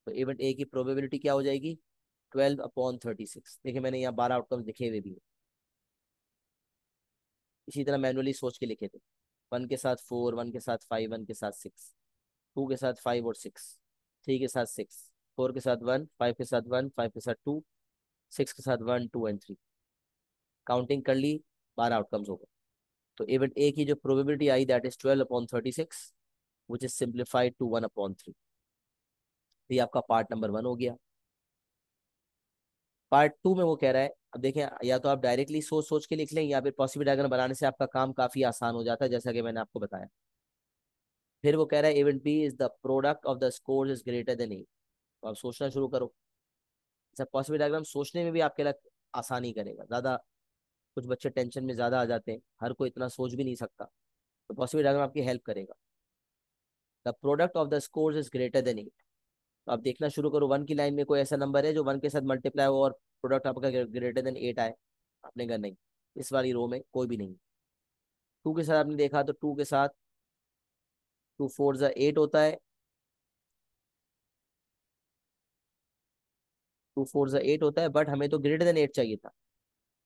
तो इवेंट ए की प्रोबेबिलिटी क्या हो जाएगी ट्वेल्व अपॉन थर्टी सिक्स देखिए मैंने यहाँ बारह आउटकम्स लिखे हुए भी हैं इसी तरह मैनुअली सोच के लिखे थे वन के साथ फोर वन के साथ फाइव वन के साथ सिक्स टू के साथ फाइव और सिक्स थ्री के साथ सिक्स फोर के साथ वन फाइव के साथ वन फाइव के साथ टू सिक्स के साथ one two and three counting कर ली बारह आउटकम्स हो गए तो इवेंट ए की जो प्रोबेबिलिटी आई that is twelve upon thirty six which is simplified to one upon three ये आपका पार्ट नंबर वन हो गया पार्ट टू में वो कह रहा है अब देखें या तो आप डायरेक्टली सोच सोच के लिख लें या फिर पॉसिबल डायग्राम बनाने से आपका काम काफ़ी आसान हो जाता है जैसा कि मैंने आपको बताया फिर वो कह रहा है event B is the product of the score is greater than eight तो आप सोचना शुरू करो सर पॉसिबल डायग्राम सोचने में भी आपके लिए आसानी करेगा ज़्यादा कुछ बच्चे टेंशन में ज़्यादा आ जाते हैं हर कोई इतना सोच भी नहीं सकता तो पॉसिबल डायग्राम आपकी हेल्प करेगा the product of the score is greater than eight तो आप देखना शुरू करो वन की लाइन में कोई ऐसा नंबर है जो वन के साथ मल्टीप्लाई हो और प्रोडक्ट आपका ग्रेटर देन एट आए आपने कहा नहीं इस वाली रो में कोई भी नहीं टू के साथ आपने देखा तो टू के साथ टू फोर ज़ा एट होता है टू फोर ज़ा एट होता है बट हमें तो ग्रेटर देन एट चाहिए था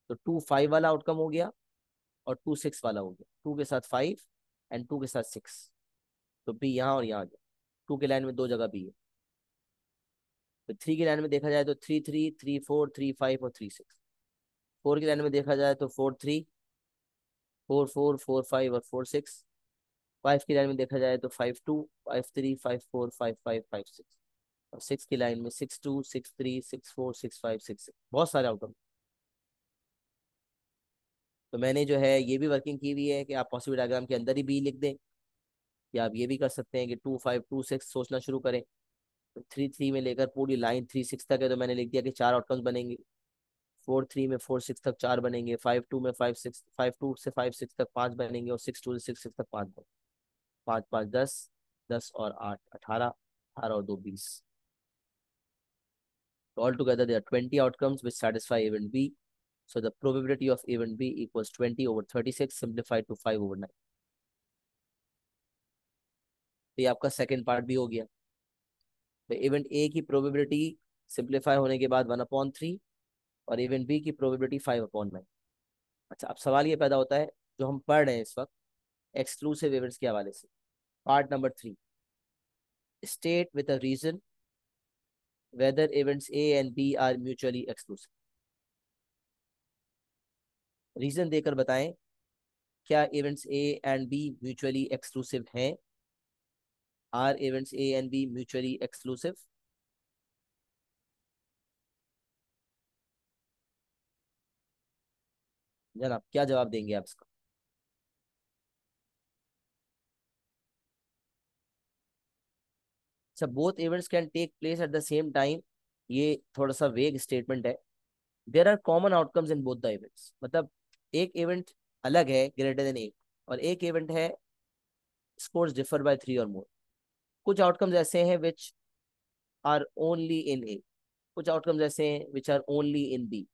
तो टू फाइव वाला आउटकम हो गया और टू सिक्स वाला हो गया टू के साथ फाइव एंड टू के साथ सिक्स तो बी यहाँ और यहाँ टू के लाइन में दो जगह बी है तो थ्री की लाइन में देखा जाए तो three three three four three five और थ्री सिक्स फोर की लाइन में देखा जाए तो four three four four four five और फोर सिक्स फाइव की लाइन में देखा जाए तो five two five three five four five five five six और सिक्स की लाइन में six two six three six four six five six बहुत सारे आउटकम तो मैंने जो है ये भी वर्किंग की हुई है कि आप पॉसिबल डायग्राम के अंदर ही बी लिख दें या आप ये भी कर सकते हैं कि टू फाइव टू सिक्स सोचना शुरू करें तो थ्री थ्री में लेकर पूरी लाइन थ्री सिक्स तक है तो मैंने लिख दिया कि चार आउटकम्स बनेंगे फोर थ्री में फोर सिक्स तक चार बनेंगे फाइव टू में फाइव सिक्स फाइव टू से फाइव सिक्स तक पाँच बनेंगे और सिक्स टू से सिक्स सिक्स तक पाँच बनेंगे पाँच पाँच दस दस और आठ अठारह अठारह और दो बीस all together there twenty outcomes which satisfy event B so the probability of event B equals twenty over thirty six simplified to five over nine तो ये आपका सेकेंड पार्ट भी हो गया तो इवेंट ए की प्रोबेबिलिटी सिंप्लीफाई होने के बाद वन अपॉन थ्री और इवेंट बी की प्रोबेबिलिटी फाइव अपॉन नाइन अच्छा अब सवाल ये पैदा होता है जो हम पढ़ रहे हैं इस वक्त एक्सक्लूसिव इवेंट्स के हवाले से part number three state with a reason whether events A and B are mutually exclusive reason देकर बताएं क्या events A and B mutually exclusive हैं are events A and B mutually exclusive जनाब क्या जवाब देंगे आप इसका अच्छा both events can take place at the same time ये थोड़ा सा वेग स्टेटमेंट है there are common outcomes in both the events मतलब एक इवेंट अलग है ग्रेटर देन एक और एक इवेंट है स्कोर्स डिफर बाय थ्री और मोर कुछ आउटकम्स ऐसे हैं विच आर ओनली इन ए कुछ आउटकम्स ऐसे हैं which are only in B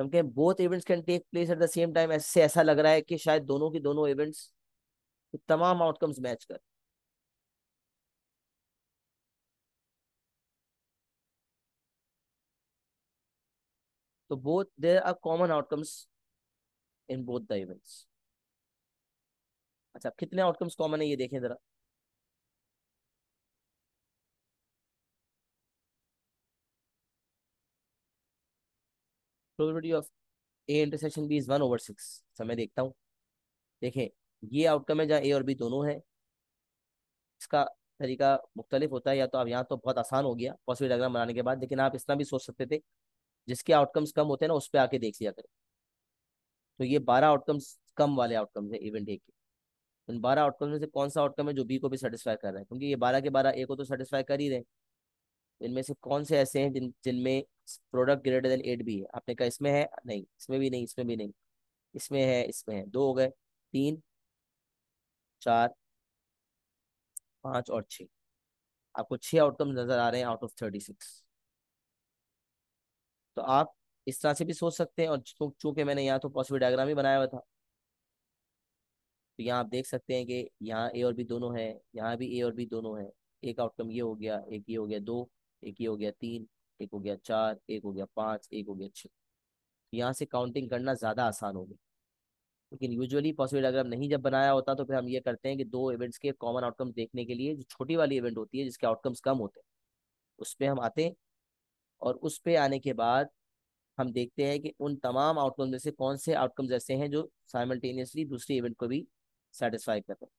हम कहें both events can take place at the same time ऐसे ऐसा लग रहा है कि शायद दोनों की दोनों इवेंट्स तमाम आउटकम्स मैच कर So तो both there are common outcomes in both the events. अच्छा कितने आउटकम्स कॉमन है ये देखें जरा probability of A intersection B is one over six अच्छा देखता हूँ देखें ये आउटकम है जहाँ ए और बी दोनों है इसका तरीका मुख्तलिफ होता है या तो आप यहाँ तो बहुत आसान हो गया पॉसिबल डायग्राम बनाने के बाद लेकिन आप इतना भी सोच सकते थे जिसके आउटकम्स कम होते हैं ना उस पर आके देख लिया करें तो ये बारह आउटकम्स कम वाले आउटकम्स है इवेंट ए के उन बारह आउटकम्स में से कौन सा आउटकम है जो बी को भी सेटिस्फाई कर रहा है क्योंकि ये बारह के बारह ए को तो सेटिस्फाई कर ही रहे हैं इनमें से कौन से ऐसे हैं जिन जिनमें प्रोडक्ट ग्रेटर देन एट भी है आपने कहा इसमें है नहीं इसमें भी नहीं इसमें भी नहीं इसमें है इसमें है दो हो गए तीन चार पाँच और छः आपको छः आउटकम नज़र आ रहे हैं आउट ऑफ थर्टी सिक्स तो आप इस तरह से भी सोच सकते हैं और चूंकि मैंने यहाँ तो पॉसिबल डायग्राम ही बनाया हुआ था तो यहाँ आप देख सकते हैं कि यहाँ ए और बी दोनों है यहाँ भी ए और बी दोनों है एक आउटकम ये हो गया एक ये हो गया दो एक ये हो गया तीन एक हो गया चार एक हो गया पाँच एक हो गया छः तो यहाँ से काउंटिंग करना ज़्यादा आसान हो गया लेकिन यूजुअली पॉसिबल डायग्राम नहीं जब बनाया होता तो फिर हम ये करते हैं कि दो इवेंट्स के कॉमन आउटकम देखने के लिए जो छोटी वाली इवेंट होती है जिसके आउटकम्स कम होते हैं उस पर हम आते हैं और उस पे आने के बाद हम देखते हैं कि उन तमाम आउटकम में से कौन से आउटकम्स ऐसे हैं जो साइमल्टेनियसली दूसरे इवेंट को भी सेटिस्फाई कर रहे हैं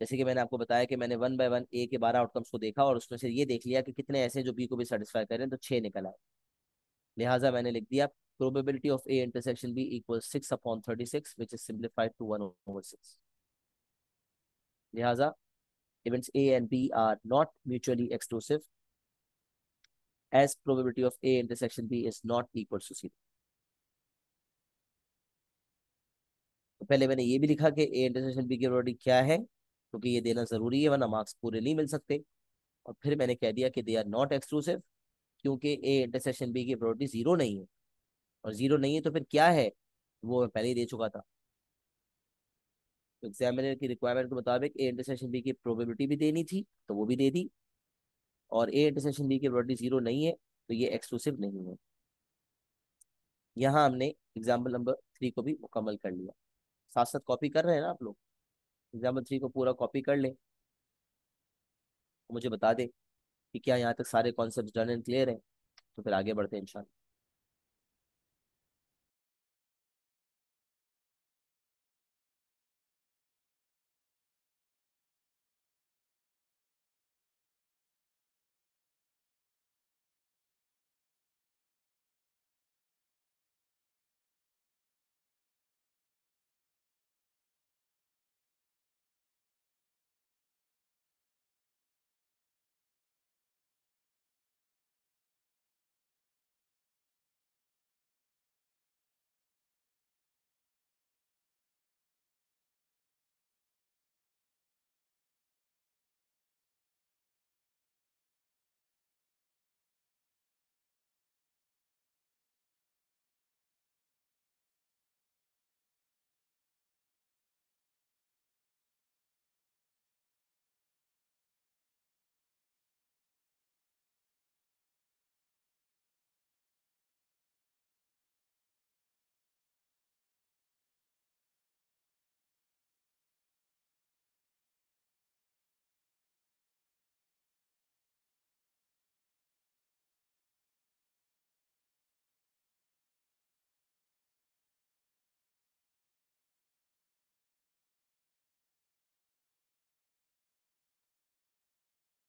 जैसे कि मैंने आपको बताया कि मैंने वन बाय वन ए के बारह आउटकम्स को देखा और उसमें से ये देख लिया कि कितने ऐसे जो बी को भी सेटिस्फाई कर रहे हैं तो छः निकल आए लिहाजा मैंने लिख दिया probability of A intersection B equal six upon thirty six which is simplified to one over six लिहाजा events A and B are not mutually exclusive as probability of A intersection B is not equal to zero तो पहले मैंने ये भी लिखा कि A intersection B की probability क्या है क्योंकि तो ये देना जरूरी है वरना मार्क्स पूरे नहीं मिल सकते और फिर मैंने कह दिया कि दे आर नॉट एक्सक्लूसिव क्योंकि ए इंटरसेक्शन बी की प्रोबेबिलिटी जीरो नहीं है और जीरो नहीं है तो फिर क्या है वो मैं पहले ही दे चुका था एग्जामिनर तो की रिक्वायरमेंट के मुताबिक ए इंटरसेक्शन बी की प्रोबेबिलिटी भी देनी थी तो वो भी दे दी और ए इंटरसेक्शन बी की प्रॉपर्टी जीरो नहीं है तो ये एक्सक्लूसिव नहीं है यहाँ हमने एग्जाम्पल नंबर थ्री को भी मुकम्मल कर लिया साथ साथ कॉपी कर रहे हैं ना आप लोग एग्जाम्पल थ्री को पूरा कॉपी कर लें मुझे बता दे कि क्या यहाँ तक सारे कॉन्सेप्ट डन एंड क्लियर हैं तो फिर आगे बढ़ते हैं इंशाल्लाह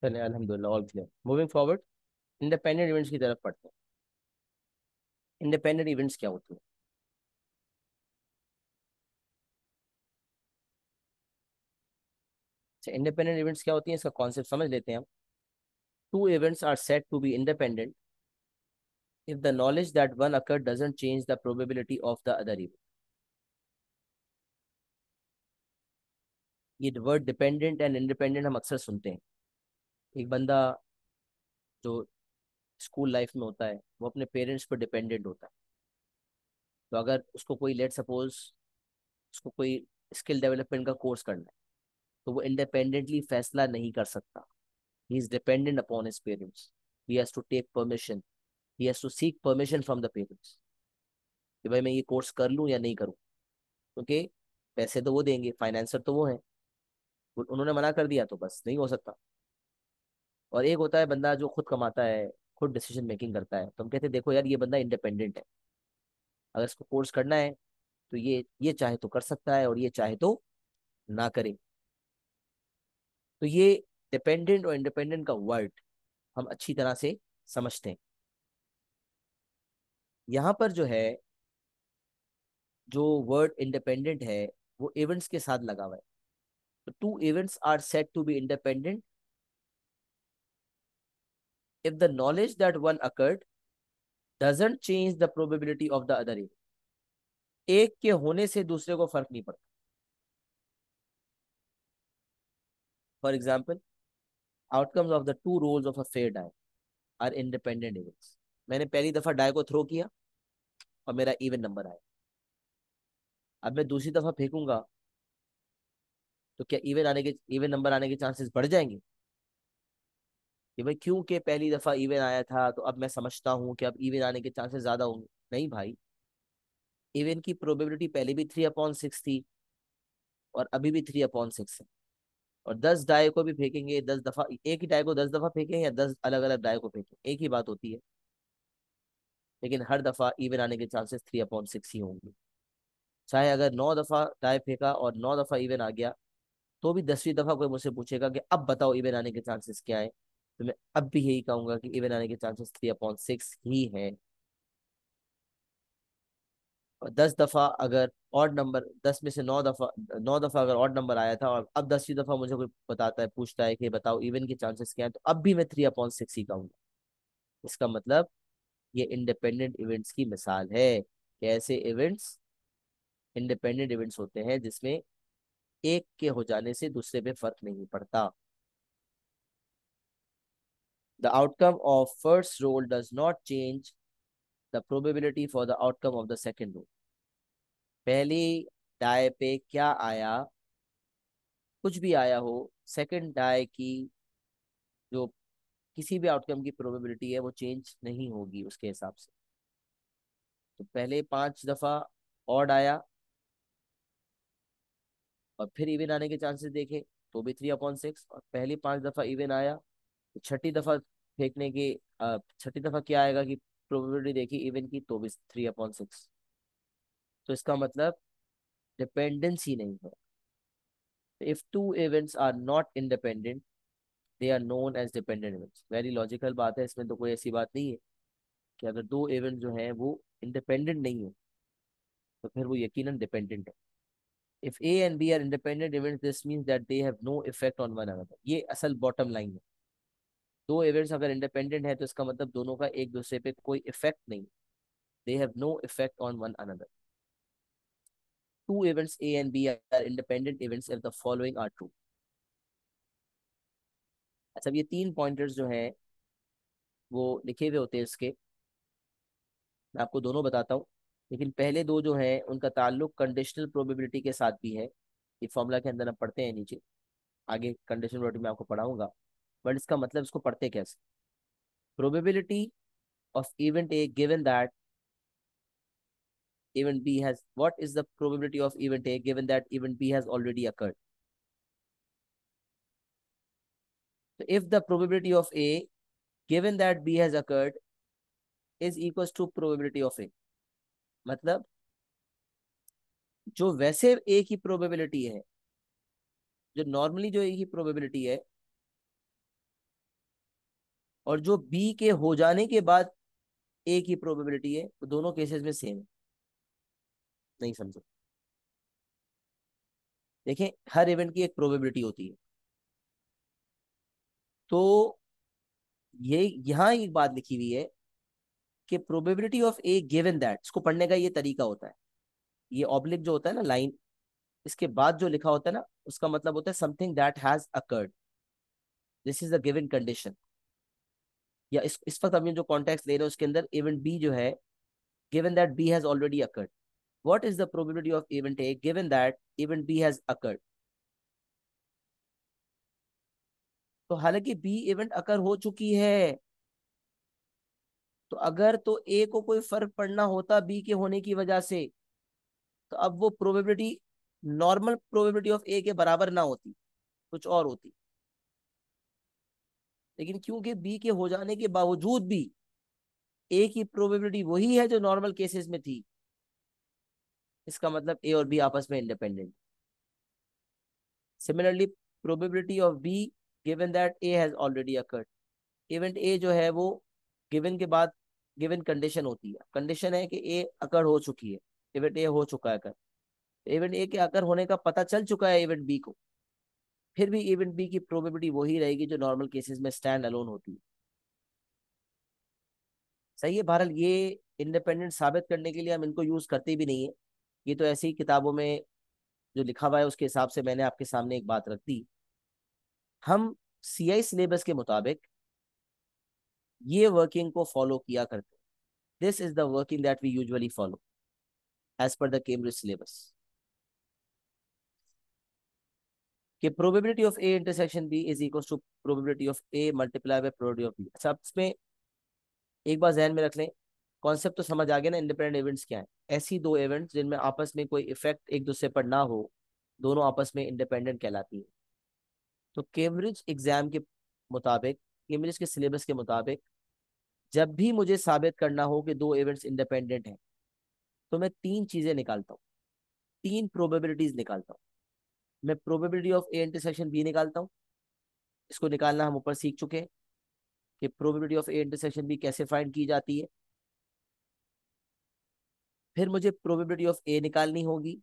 चले अलहमदिल्ला all clear moving forward independent events की तरफ पढ़ते हैं इंडिपेंडेंट इवेंट्स क्या होते हैं अच्छा इंडिपेंडेंट इवेंट्स क्या होती हैं इसका कॉन्सेप्ट समझ लेते हैं हम two events are set to be independent if the knowledge that one occur doesn't change the probability of the other event ये वर्ड डिपेंडेंट एंड इंडिपेंडेंट हम अक्सर सुनते हैं एक बंदा जो स्कूल लाइफ में होता है वो अपने पेरेंट्स पर डिपेंडेंट होता है तो अगर उसको कोई लेट सपोज उसको कोई स्किल डेवलपमेंट का कोर्स करना है तो वो इंडिपेंडेंटली फैसला नहीं कर सकता he is dependent upon his parents he has to take permission he has to seek permission from the parents कि भाई मैं ये कोर्स कर लूँ या नहीं करूँ क्योंकि पैसे तो वो देंगे फाइनेंसर तो वो है उन्होंने मना कर दिया तो बस नहीं हो सकता और एक होता है बंदा जो खुद कमाता है खुद डिसीजन मेकिंग करता है तो हम कहते हैं देखो यार ये बंदा इंडिपेंडेंट है अगर इसको कोर्स करना है तो ये ये चाहे तो कर सकता है और ये चाहे तो ना करे तो ये डिपेंडेंट और इंडिपेंडेंट का वर्ड हम अच्छी तरह से समझते हैं यहाँ पर जो है जो वर्ड इंडिपेंडेंट है वो इवेंट्स के साथ लगा हुआ है two events are set to be independent if the knowledge that one occurred doesn't change the probability of the other event. एक के होने से दूसरे को फर्क नहीं पड़ता for example outcomes of the two rolls of a fair die are independent events मैंने पहली दफा डाय को थ्रो किया और मेरा इवेंट नंबर आया अब मैं दूसरी दफा फेंकूंगा तो क्या इवेंट आने के इवेंट नंबर आने के चांसेस बढ़ जाएंगे कि भाई क्योंकि पहली दफा इवन आया था तो अब मैं समझता हूँ कि अब इवन आने के चांसेस ज्यादा होंगे नहीं भाई इवेंट की प्रोबेबिलिटी पहले भी थ्री अपॉन सिक्स थी और अभी भी थ्री अपॉन सिक्स है और दस डाय को भी फेंकेंगे दस दफा एक ही डाय को दस दफा फेंकें या दस अलग अलग डाय को फेंकें एक ही बात होती है लेकिन हर दफा इवन आने के चांसेस थ्री अपॉन सिक्स ही होंगे चाहे अगर नौ दफा डाय फेंका और नौ दफा इवन आ गया तो भी दसवीं दफा कोई मुझसे पूछेगा कि अब बताओ इवन आने के चांसेस क्या है तो मैं अब भी यही कहूंगा कि इवन आने के चांसेस थ्री अपॉन सिक्स ही और दस दफा अगर ऑड नंबर दस में से नौ दफा नौ दफा अगर ऑड नंबर आया था और अब दसवीं दफा मुझे कोई बताता है पूछता है कि बताओ इवन के चांसेस क्या है तो अब भी मैं थ्री अपॉन सिक्स ही कहूंगा इसका मतलब ये इंडिपेंडेंट इवेंट्स की मिसाल है कैसे इवेंट्स इंडिपेंडेंट इवेंट्स होते हैं जिसमें एक के हो जाने से दूसरे पे फर्क नहीं पड़ता the outcome of first roll does not change the probability for the outcome of the second roll. पहली die पे क्या आया कुछ भी आया हो second die की जो किसी भी outcome की probability है वो change नहीं होगी उसके हिसाब से तो पहले पांच दफा odd आया और फिर इवेन आने के चांसेस देखें तो भी थ्री अपॉन सिक्स और पहली पांच दफा इवेन आया छठी दफा फेंकने की छठी दफा क्या आएगा कि प्रोबेबिलिटी देखी इवन की तो भी थ्री अपॉन सिक्स तो इसका मतलब डिपेंडेंस ही नहीं है if two events are not independent they are known as dependent events very logical बात है इसमें तो कोई ऐसी बात नहीं है कि अगर दो इवेंट जो हैं वो इंडिपेंडेंट नहीं है तो फिर वो यकीनन डिपेंडेंट है if A and B are independent event this means that they have no effect on one another ये असल बॉटम लाइन है दो इवेंट्स अगर इंडिपेंडेंट है तो इसका मतलब दोनों का एक दूसरे पे कोई इफेक्ट नहीं they have no effect on one another two events A and B are independent events if the following are true अच्छा ये तीन पॉइंटर्स जो हैं वो लिखे हुए होते हैं इसके मैं आपको दोनों बताता हूँ लेकिन पहले दो जो हैं उनका ताल्लुक कंडीशनल प्रोबेबिलिटी के साथ भी है ये फॉर्मूला के अंदर हम पढ़ते हैं नीचे आगे कंडीशनल प्रोबेबिलिटी में आपको पढ़ाऊंगा बट इसका मतलब इसको पढ़ते कैसे probability of event A given that event B has what is the probability of event A given that event B has already occurred तो if the probability of A given that B has occurred is equal to probability of A मतलब जो वैसे ए की probability है जो normally जो ए की probability है और जो बी के हो जाने के बाद ए की प्रोबेबिलिटी है तो दोनों केसेस में सेम है नहीं समझो देखें हर इवेंट की एक प्रोबेबिलिटी होती है तो ये यहाँ एक बात लिखी हुई है कि probability of A given that इसको पढ़ने का ये तरीका होता है ये ऑब्लिक जो होता है ना लाइन इसके बाद जो लिखा होता है ना उसका मतलब होता है something that has occurred this is the given condition या इस इस वक्त हम जो कॉन्टेक्ट दे रहे हैं उसके अंदर इवेंट बी जो है given that B has already occurred what is the probability of event A given that event B has occurred तो हालांकि बी इवेंट अकर हो चुकी है तो अगर तो ए को कोई फर्क पड़ना होता बी के होने की वजह से तो अब वो probability normal probability of A के बराबर ना होती कुछ और होती लेकिन क्योंकि बी के हो जाने के बावजूद भी ए की प्रोबेबिलिटी वही है जो नॉर्मल केसेस में थी इसका मतलब ए और बी आपस में independent similarly probability of B given that A has already occurred event A जो है वो गिवन के बाद गिवन कंडीशन होती है कंडीशन है कि ए अकर्ड हो चुकी है इवेंट ए हो चुका है कर इवेंट ए के अकर होने का पता चल चुका है इवेंट बी को फिर भी इवेंट बी की प्रोबेबिलिटी वही रहेगी जो नॉर्मल केसेस में स्टैंड अलोन होती है सही है बहरहाल ये इंडिपेंडेंट साबित करने के लिए हम इनको यूज करते भी नहीं है ये तो ऐसी किताबों में जो लिखा हुआ है उसके हिसाब से मैंने आपके सामने एक बात रख दी हम सी आई सिलेबस के मुताबिक ये वर्किंग को फॉलो किया करते this is the working that we usually follow as per the Cambridge syllabus कि probability of A intersection B is equal to probability of A multiply by probability of B अच्छा इसमें एक बार जहन में रख लें कॉन्सेप्ट तो समझ आ गया ना इंडिपेंडेंट इवेंट्स क्या हैं ऐसी दो इवेंट्स जिनमें आपस में कोई इफेक्ट एक दूसरे पर ना हो दोनों आपस में इंडिपेंडेंट कहलाती हैं तो केम्ब्रिज एग्जाम के मुताबिक केम्ब्रिज के सिलेबस के मुताबिक जब भी मुझे साबित करना हो कि दो इवेंट्स इंडिपेंडेंट हैं तो मैं तीन चीज़ें निकालता हूँ तीन प्रोबेबिलिटीज निकालता हूँ मैं probability of A intersection B निकालता हूँ इसको निकालना हम ऊपर सीख चुके हैं कि probability of A intersection B कैसे फाइंड की जाती है फिर मुझे प्रोबेबिलिटी ऑफ ए निकालनी होगी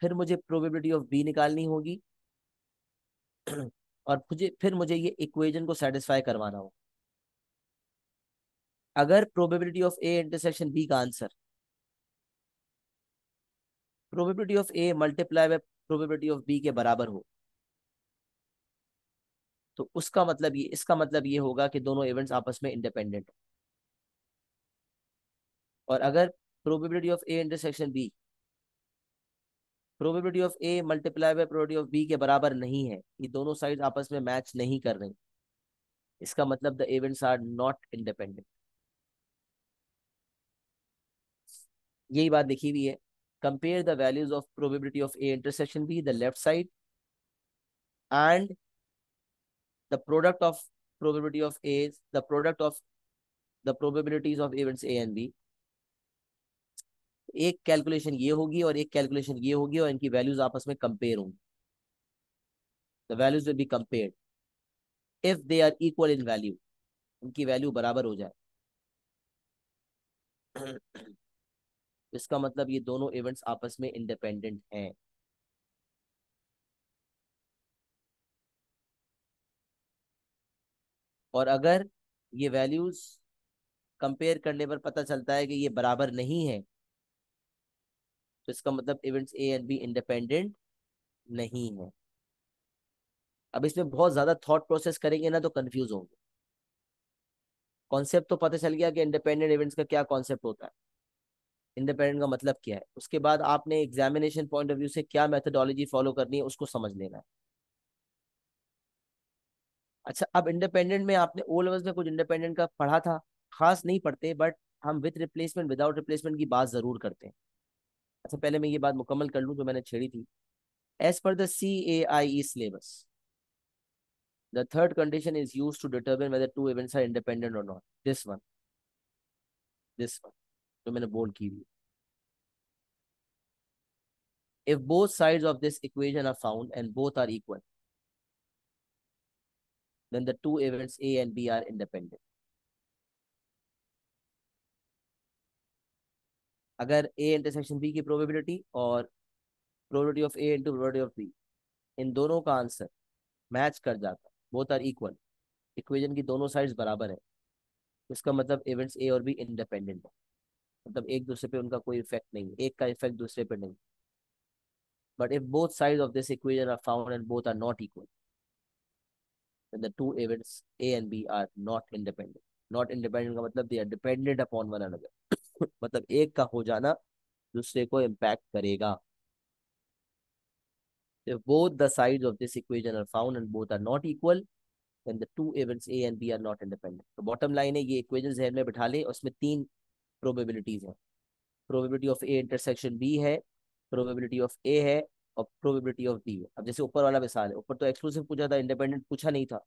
फिर मुझे प्रोबेबिलिटी ऑफ बी निकालनी होगी और मुझे फिर मुझे ये इक्वेशन को सेटिस्फाई करवाना होगा अगर probability of A intersection B का answer probability of A multiply by probability of B के बराबर हो तो उसका मतलब ये इसका मतलब ये होगा कि दोनों इवेंट्स आपस में इंडिपेंडेंट और अगर probability of A intersection B probability of A multiply by probability of B के बराबर नहीं है ये दोनों साइड आपस में मैच नहीं कर रही इसका मतलब the events are not independent यही बात लिखी हुई है compare the values of probability of A intersection B, the left side, and the product of probability of A, the product of the probabilities of events A and B. एक calculation ये होगी और एक कैलकुलेशन ये होगी और इनकी values आपस में कंपेयर होंगी the values will be compared if they are equal in value उनकी वैल्यू बराबर हो जाए इसका मतलब ये दोनों इवेंट्स आपस में इंडिपेंडेंट हैं और अगर ये वैल्यूज कंपेयर करने पर पता चलता है कि ये बराबर नहीं है तो इसका मतलब events A and B independent नहीं है अब इसमें बहुत ज़्यादा थॉट प्रोसेस करेंगे ना तो कंफ्यूज होंगे कॉन्सेप्ट तो पता चल गया कि इंडिपेंडेंट इवेंट्स का क्या कॉन्सेप्ट होता है इंडिपेंडेंट का मतलब क्या है उसके बाद आपने एग्जामिनेशन पॉइंट ऑफ व्यू से क्या मेथडोलॉजी फॉलो करनी है उसको समझ लेना है अच्छा अब इंडिपेंडेंट में आपने ओ लेवल्स में कुछ इंडिपेंडेंट का पढ़ा था खास नहीं पढ़ते बट हम विथ रिप्लेसमेंट विदाउट रिप्लेसमेंट की बात ज़रूर करते हैं अच्छा पहले मैं ये बात मुकम्मल कर लूँ जो मैंने छेड़ी थी as per the C A I E syllabus the third condition is use to determine whether two events are independent और not this one this one जो मैंने बोल्ड की हुई if both side of this equation are found and both are equal then the two events A and B are independent अगर A intersection B की probability और probability of A into probability of B इन दोनों का answer match कर जाता है both are equal equation की दोनों साइड्स बराबर है इसका मतलब इवेंट्स ए और बी इंडिपेंडेंट है मतलब एक दूसरे पे उनका कोई इफेक्ट नहीं एक का इफेक्ट दूसरे पे नहीं but if both side of this equation are found and both are not equal when the two events A and B are not independent not independent का मतलब they are dependent upon one another मतलब एक का हो जाना दूसरे को impact करेगा If both the sides of this equation are found and both are not equal, then the two events A and B are not independent. So तो bottom line is, ये equations हैं मैं बिठा ले, उसमें तीन प्रोबेबिलिटीज है probability of A intersection B है प्रोबेबिलिटी ऑफ ए है और प्रोबेबिलिटी ऑफ बी है अब जैसे ऊपर वाला मिसाल है ऊपर तो एक्सक्लूसिव पूछा था इंडिपेंडेंट पूछा नहीं था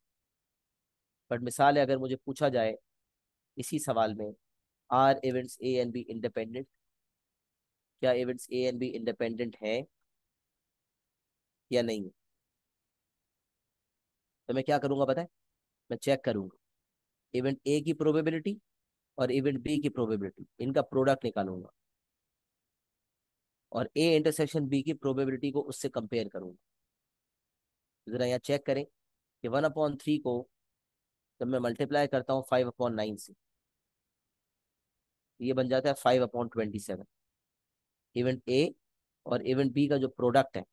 बट मिसाल है अगर मुझे पूछा जाए इसी सवाल में are events A and B independent क्या events A and B independent हैं या नहीं है तो मैं क्या करूंगा पता है मैं चेक करूंगा इवेंट ए की प्रोबेबिलिटी और इवेंट बी की प्रोबेबिलिटी इनका प्रोडक्ट निकालूंगा और ए इंटरसेक्शन बी की प्रोबेबिलिटी को उससे कंपेयर करूंगा जरा यहाँ चेक करें कि वन अपॉन थ्री को जब मैं मल्टीप्लाई करता हूँ फाइव अपॉन नाइन से ये बन जाता है five upon twenty seven event A और इवेंट बी का जो प्रोडक्ट है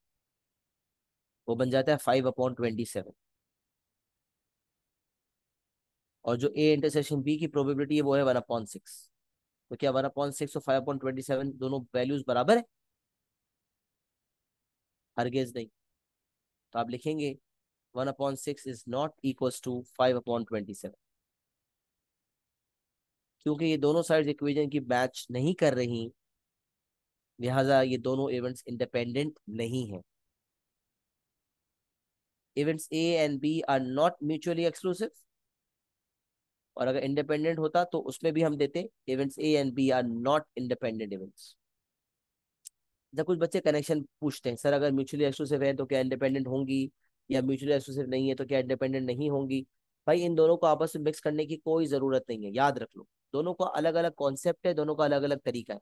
वो बन जाता है फाइव अपॉन ट्वेंटी सेवन और जो ए इंटरसेक्शन बी की प्रोबेबिलिटी है वो है वन अपॉइंट सिक्स तो क्या वन अपॉइंट सिक्स और फाइव अपॉइंट ट्वेंटी सेवन दोनों वैल्यूज बराबर है हरगेज नहीं तो आप लिखेंगे one upon six is not equal to five upon twenty seven क्योंकि ये दोनों साइड इक्वेजन की मैच नहीं कर रही लिहाजा ये दोनों इवेंट्स इंडिपेंडेंट नहीं है events A and B are not mutually exclusive और अगर इंडिपेंडेंट होता तो उसमें भी हम देते events A and B are not independent events जब कुछ बच्चे कनेक्शन पूछते हैं सर अगर म्यूचुअली एक्सक्लूसिव है तो क्या इंडिपेंडेंट होंगी या म्यूचुअली एक्सक्लूसिव नहीं है तो क्या इंडिपेंडेंट नहीं होंगी भाई इन दोनों को आपस में मिक्स करने की कोई ज़रूरत नहीं है याद रख लो दोनों का अलग अलग कॉन्सेप्ट है दोनों का अलग अलग तरीका है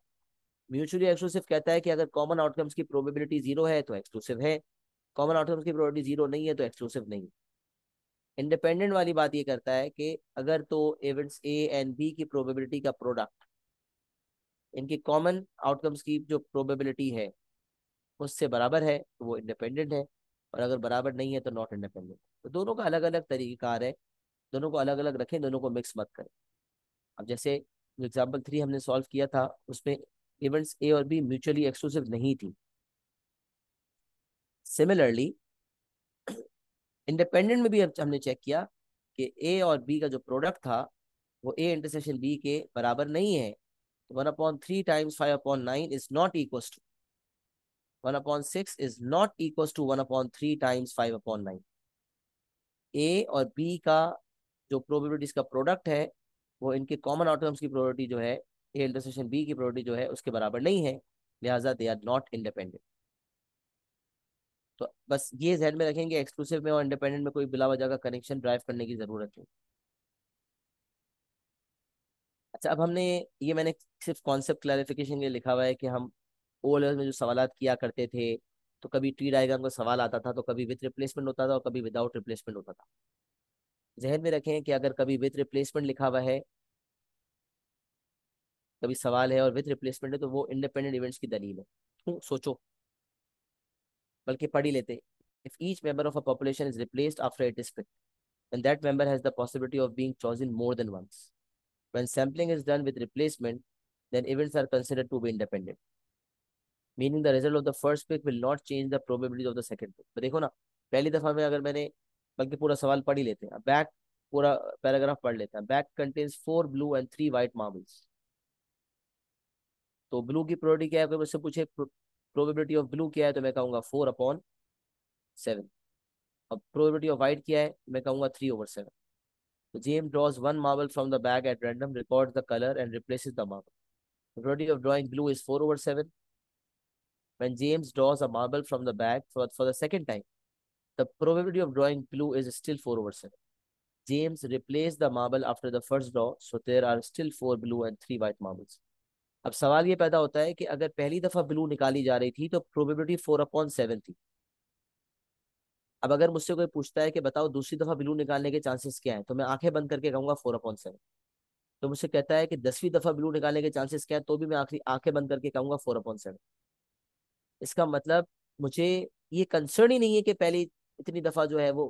म्यूचुअली एक्सक्लूसिव कहता है कि अगर कॉमन आउटकम्स की प्रोबेबिलिटी जीरो है तो एक्सक्लूसिव है कॉमन आउटकम्स की प्रोबेबिलिटी जीरो नहीं है तो एक्सक्लूसिव नहीं है इंडिपेंडेंट वाली बात ये करता है कि अगर तो इवेंट्स ए एंड बी की प्रोबेबिलिटी का प्रोडक्ट इनके कॉमन आउटकम्स की जो प्रोबेबिलिटी है उससे बराबर है तो वो इंडिपेंडेंट है और अगर बराबर नहीं है तो नॉट इंडिपेंडेंट तो दोनों का अलग अलग तरीक़ार है दोनों को अलग अलग रखें दोनों को मिक्स मत करें अब जैसे जो एग्जाम्पल थ्री हमने सॉल्व किया था उसमें इवेंट्स ए और बी म्यूचुअली एक्सक्लूसिव नहीं थी सिमिलरली इंडिपेंडेंट में भी हमने चेक किया कि ए और बी का जो प्रोडक्ट था वो ए इंटरसेक्शन बी के बराबर नहीं है तो one upon three times five upon nine is not equal to one upon six is not equal to one upon three times five upon nine A और बी का जो प्रोबेबिलिटीज का प्रोडक्ट है वो इनके कॉमन आउटकम्स की probability जो है ए इंटरसेक्शन बी की प्रोबेबिलिटी जो है उसके बराबर नहीं है लिहाजा दे आर नॉट इंडिपेंडेंट तो बस ये जहन में रखेंगे एक्सक्लूसिव में और इंडिपेंडेंट में कोई बिला वजह का कनेक्शन ड्राइव करने की ज़रूरत नहीं अच्छा अब हमने ये मैंने सिर्फ कॉन्सेप्ट क्लैरिफिकेशन के लिए लिखा हुआ है कि हम ओ लेवल में जो सवाल किया करते थे तो कभी ट्री डायग्राम का सवाल आता था तो कभी विथ रिप्लेसमेंट होता था और कभी विदाउट रिप्लेसमेंट होता था जहन में रखें कि अगर कभी विथ रिप्लेसमेंट लिखा हुआ है कभी सवाल है और विथ रिप्लेसमेंट है तो वो इंडिपेंडेंट इवेंट्स की दलील है सोचो बल्कि पढ़ी लेते if each member of a population is replaced after it is fit and that member has the possibility of being chosen more than once when sampling is done with replacement then events are considered to be independent meaning the result of the first pick will not change the probability of the second pick देखो ना पहली दफा में अगर मैंने बल्कि पूरा सवाल पढ़ ही लेते हैं बैक पूरा पैराग्राफ पढ़ लेते हैं bag contains four blue and three white marbles तो ब्लू की प्रोरिटी क्या है कोई मुझसे पूछे प्रोबेबिलिटी ऑफ ब्लू क्या है तो मैं कहूँगा फोर अपॉन सेवन अब प्रोबेबिलिटी ऑफ वाइट क्या है मैं कहूँगा थ्री ओवर सेवन तो James draws one marble from the bag at random record the colour and replace the marble probability of drawing blue is four over seven when James draws a marble from the bag for, for the second time, the probability of drawing blue is still four over seven. James replaced the marble after the first draw, so there are still four blue and three white marbles. अब सवाल ये पैदा होता है कि अगर पहली दफा ब्लू निकाली जा रही थी तो प्रोबेबिलिटी फोर अपॉन सेवन थी अब अगर मुझसे कोई पूछता है कि बताओ दूसरी दफा ब्लू निकालने के चांसेस क्या है तो मैं आंखें बंद करके कहूंगा फोर अपॉन सेवन तो मुझसे कहता है कि दसवीं दफा ब्लू निकालने के चांसेस क्या है तो भी मैं आखिरी आंखें बंद करके कहूंगा फोर अपॉन सेवन इसका मतलब मुझे ये कंसर्न ही नहीं है कि पहले इतनी दफा जो है वो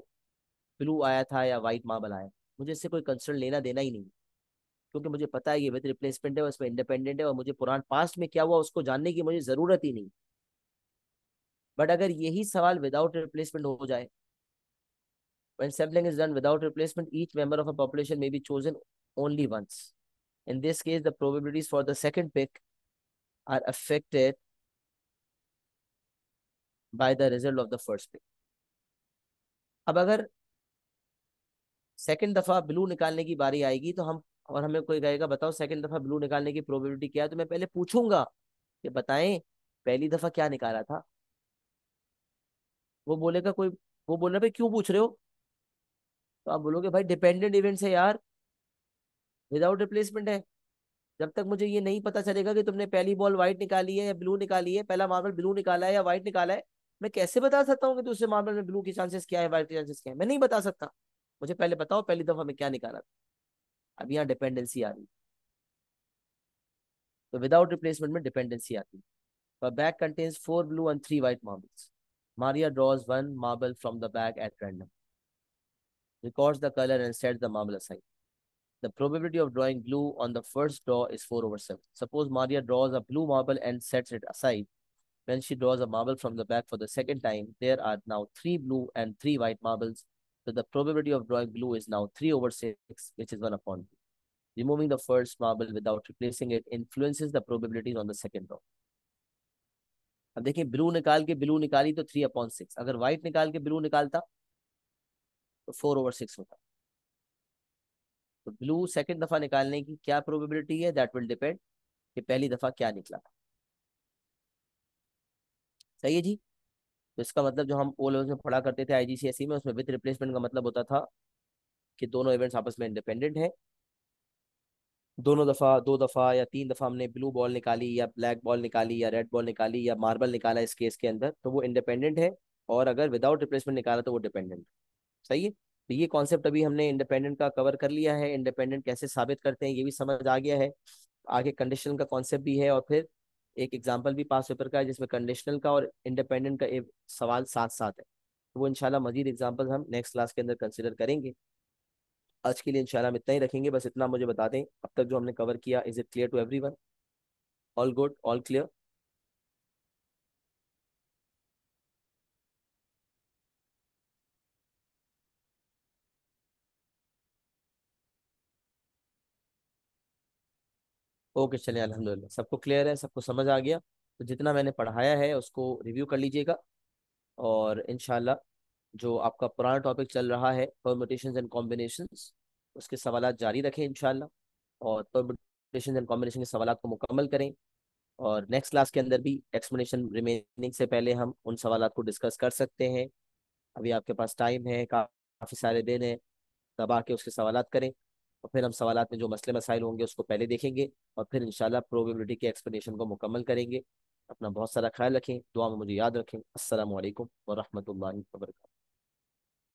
ब्लू आया था या वाइट मार्बल आया मुझे इससे कोई कंसर्न लेना देना ही नहीं क्योंकि मुझे पता है कि विद रिप्लेसमेंट है उसमें इंडिपेंडेंट है और मुझे पुरान पास्ट में क्या हुआ उसको जानने की मुझे ज़रूरत ही नहीं बट अगर यही सवाल विदाउट रिप्लेसमेंट हो जाए when sampling is done without replacement each member of a population may be chosen only once in this case the probabilities for the second pick are affected by the result of the first pick अब अगर second दफा blue निकालने की बारी आएगी तो हम और हमें कोई कहेगा बताओ सेकंड दफा ब्लू निकालने की प्रोबेबिलिटी क्या है तो मैं पहले पूछूंगा कि बताएं पहली दफा क्या निकाला था वो बोलेगा कोई वो बोल रहा क्यों पूछ रहे हो तो आप बोलोगे भाई डिपेंडेंट इवेंट्स है यार विदाउट रिप्लेसमेंट है जब तक मुझे ये नहीं पता चलेगा कि तुमने पहली बॉल व्हाइट निकाली है या ब्लू निकाली है पहला मार्बल ब्लू निकाला है या व्हाइट निकाला है मैं कैसे बता सकता हूँ कि दूसरे मार्बल में ब्लू की चांसेस क्या है व्हाइट के चांसेस क्या है मैं नहीं बता सकता मुझे पहले बताओ पहली दफा में क्या निकाला था अब यहाँ डिपेंडेंसी आ रही तो विदाउट रिप्लेसमेंट में डिपेंडेंसी आती है bag contains four blue and three white marbles Maria draws one marble from the bag at random, records the color and sets the marble aside. The probability of drawing blue on the first draw is 4 over 7. Suppose Maria draws a blue marble and sets it aside. When she draws a marble from the bag for the second time, there are now 3 blue and 3 white marbles So the probability of drawing blue is now 3 over 6, which is 1 upon 2. Removing the first marble without replacing it influences the probabilities on the second row. अब देखिए blue निकाल के blue निकाली तो three upon six अगर white निकाल के blue निकालता तो फोर ओवर सिक्स होता तो ब्लू सेकंड दफा निकालने की क्या प्रोबेबिलिटी है दैट विल डिपेंड कि पहली दफा क्या निकला सही है जी तो इसका मतलब जो हम ओ लेवल में पढ़ा करते थे आईजीसीएसई e में उसमें विथ रिप्लेसमेंट का मतलब होता था कि दोनों इवेंट्स आपस में इंडिपेंडेंट हैं दोनों दफ़ा दो दफ़ा या तीन दफ़ा हमने ब्लू बॉल निकाली या ब्लैक बॉल निकाली या रेड बॉल निकाली या मार्बल निकाला इस केस के अंदर तो वो इंडिपेंडेंट है और अगर विदाउट रिप्लेसमेंट निकाला तो वो डिपेंडेंट सही है तो ये कॉन्सेप्ट अभी हमने इंडिपेंडेंट का कवर कर लिया है इंडिपेंडेंट कैसे साबित करते हैं ये भी समझ आ गया है आगे कंडीशन का कॉन्सेप्ट भी है और फिर एक एग्जाम्पल भी पास पेपर का है जिसमें कंडीशनल का और इंडिपेंडेंट का एक सवाल साथ साथ है तो वो इनशाला मजीद एग्जाम्पल हम नेक्स्ट क्लास के अंदर कंसिडर करेंगे आज के लिए इनशाला हम इतना ही रखेंगे बस इतना मुझे बता दें अब तक जो हमने कवर किया is it clear to everyone all good all clear okay चले अलहमदिल्ला सबको क्लियर है सबको समझ आ गया तो जितना मैंने पढ़ाया है उसको रिव्यू कर लीजिएगा और इन जो आपका पुराना टॉपिक चल रहा है परमिटेशन एंड कॉम्बिनेशन उसके सवाल जारी रखें इन और परमिटेशन एंड कॉम्बिनेशन के सवाल को मुकम्मल करें और नेक्स्ट क्लास के अंदर भी एक्सप्लेनेशन रिमेनिंग से पहले हम उन सवाल को डिस्कस कर सकते हैं अभी आपके पास टाइम है काफ़ी सारे दिन है तब आके उसके सवाल करें और फिर हम सवाल में जो मसले मसाइल होंगे उसको पहले देखेंगे और फिर इंशाल्लाह प्रोबेबिलिटी के एक्सप्लेनेशन को मुकम्मल करेंगे अपना बहुत सारा ख्याल रखें दुआ में मुझे याद रखें असल वरहमल वर्क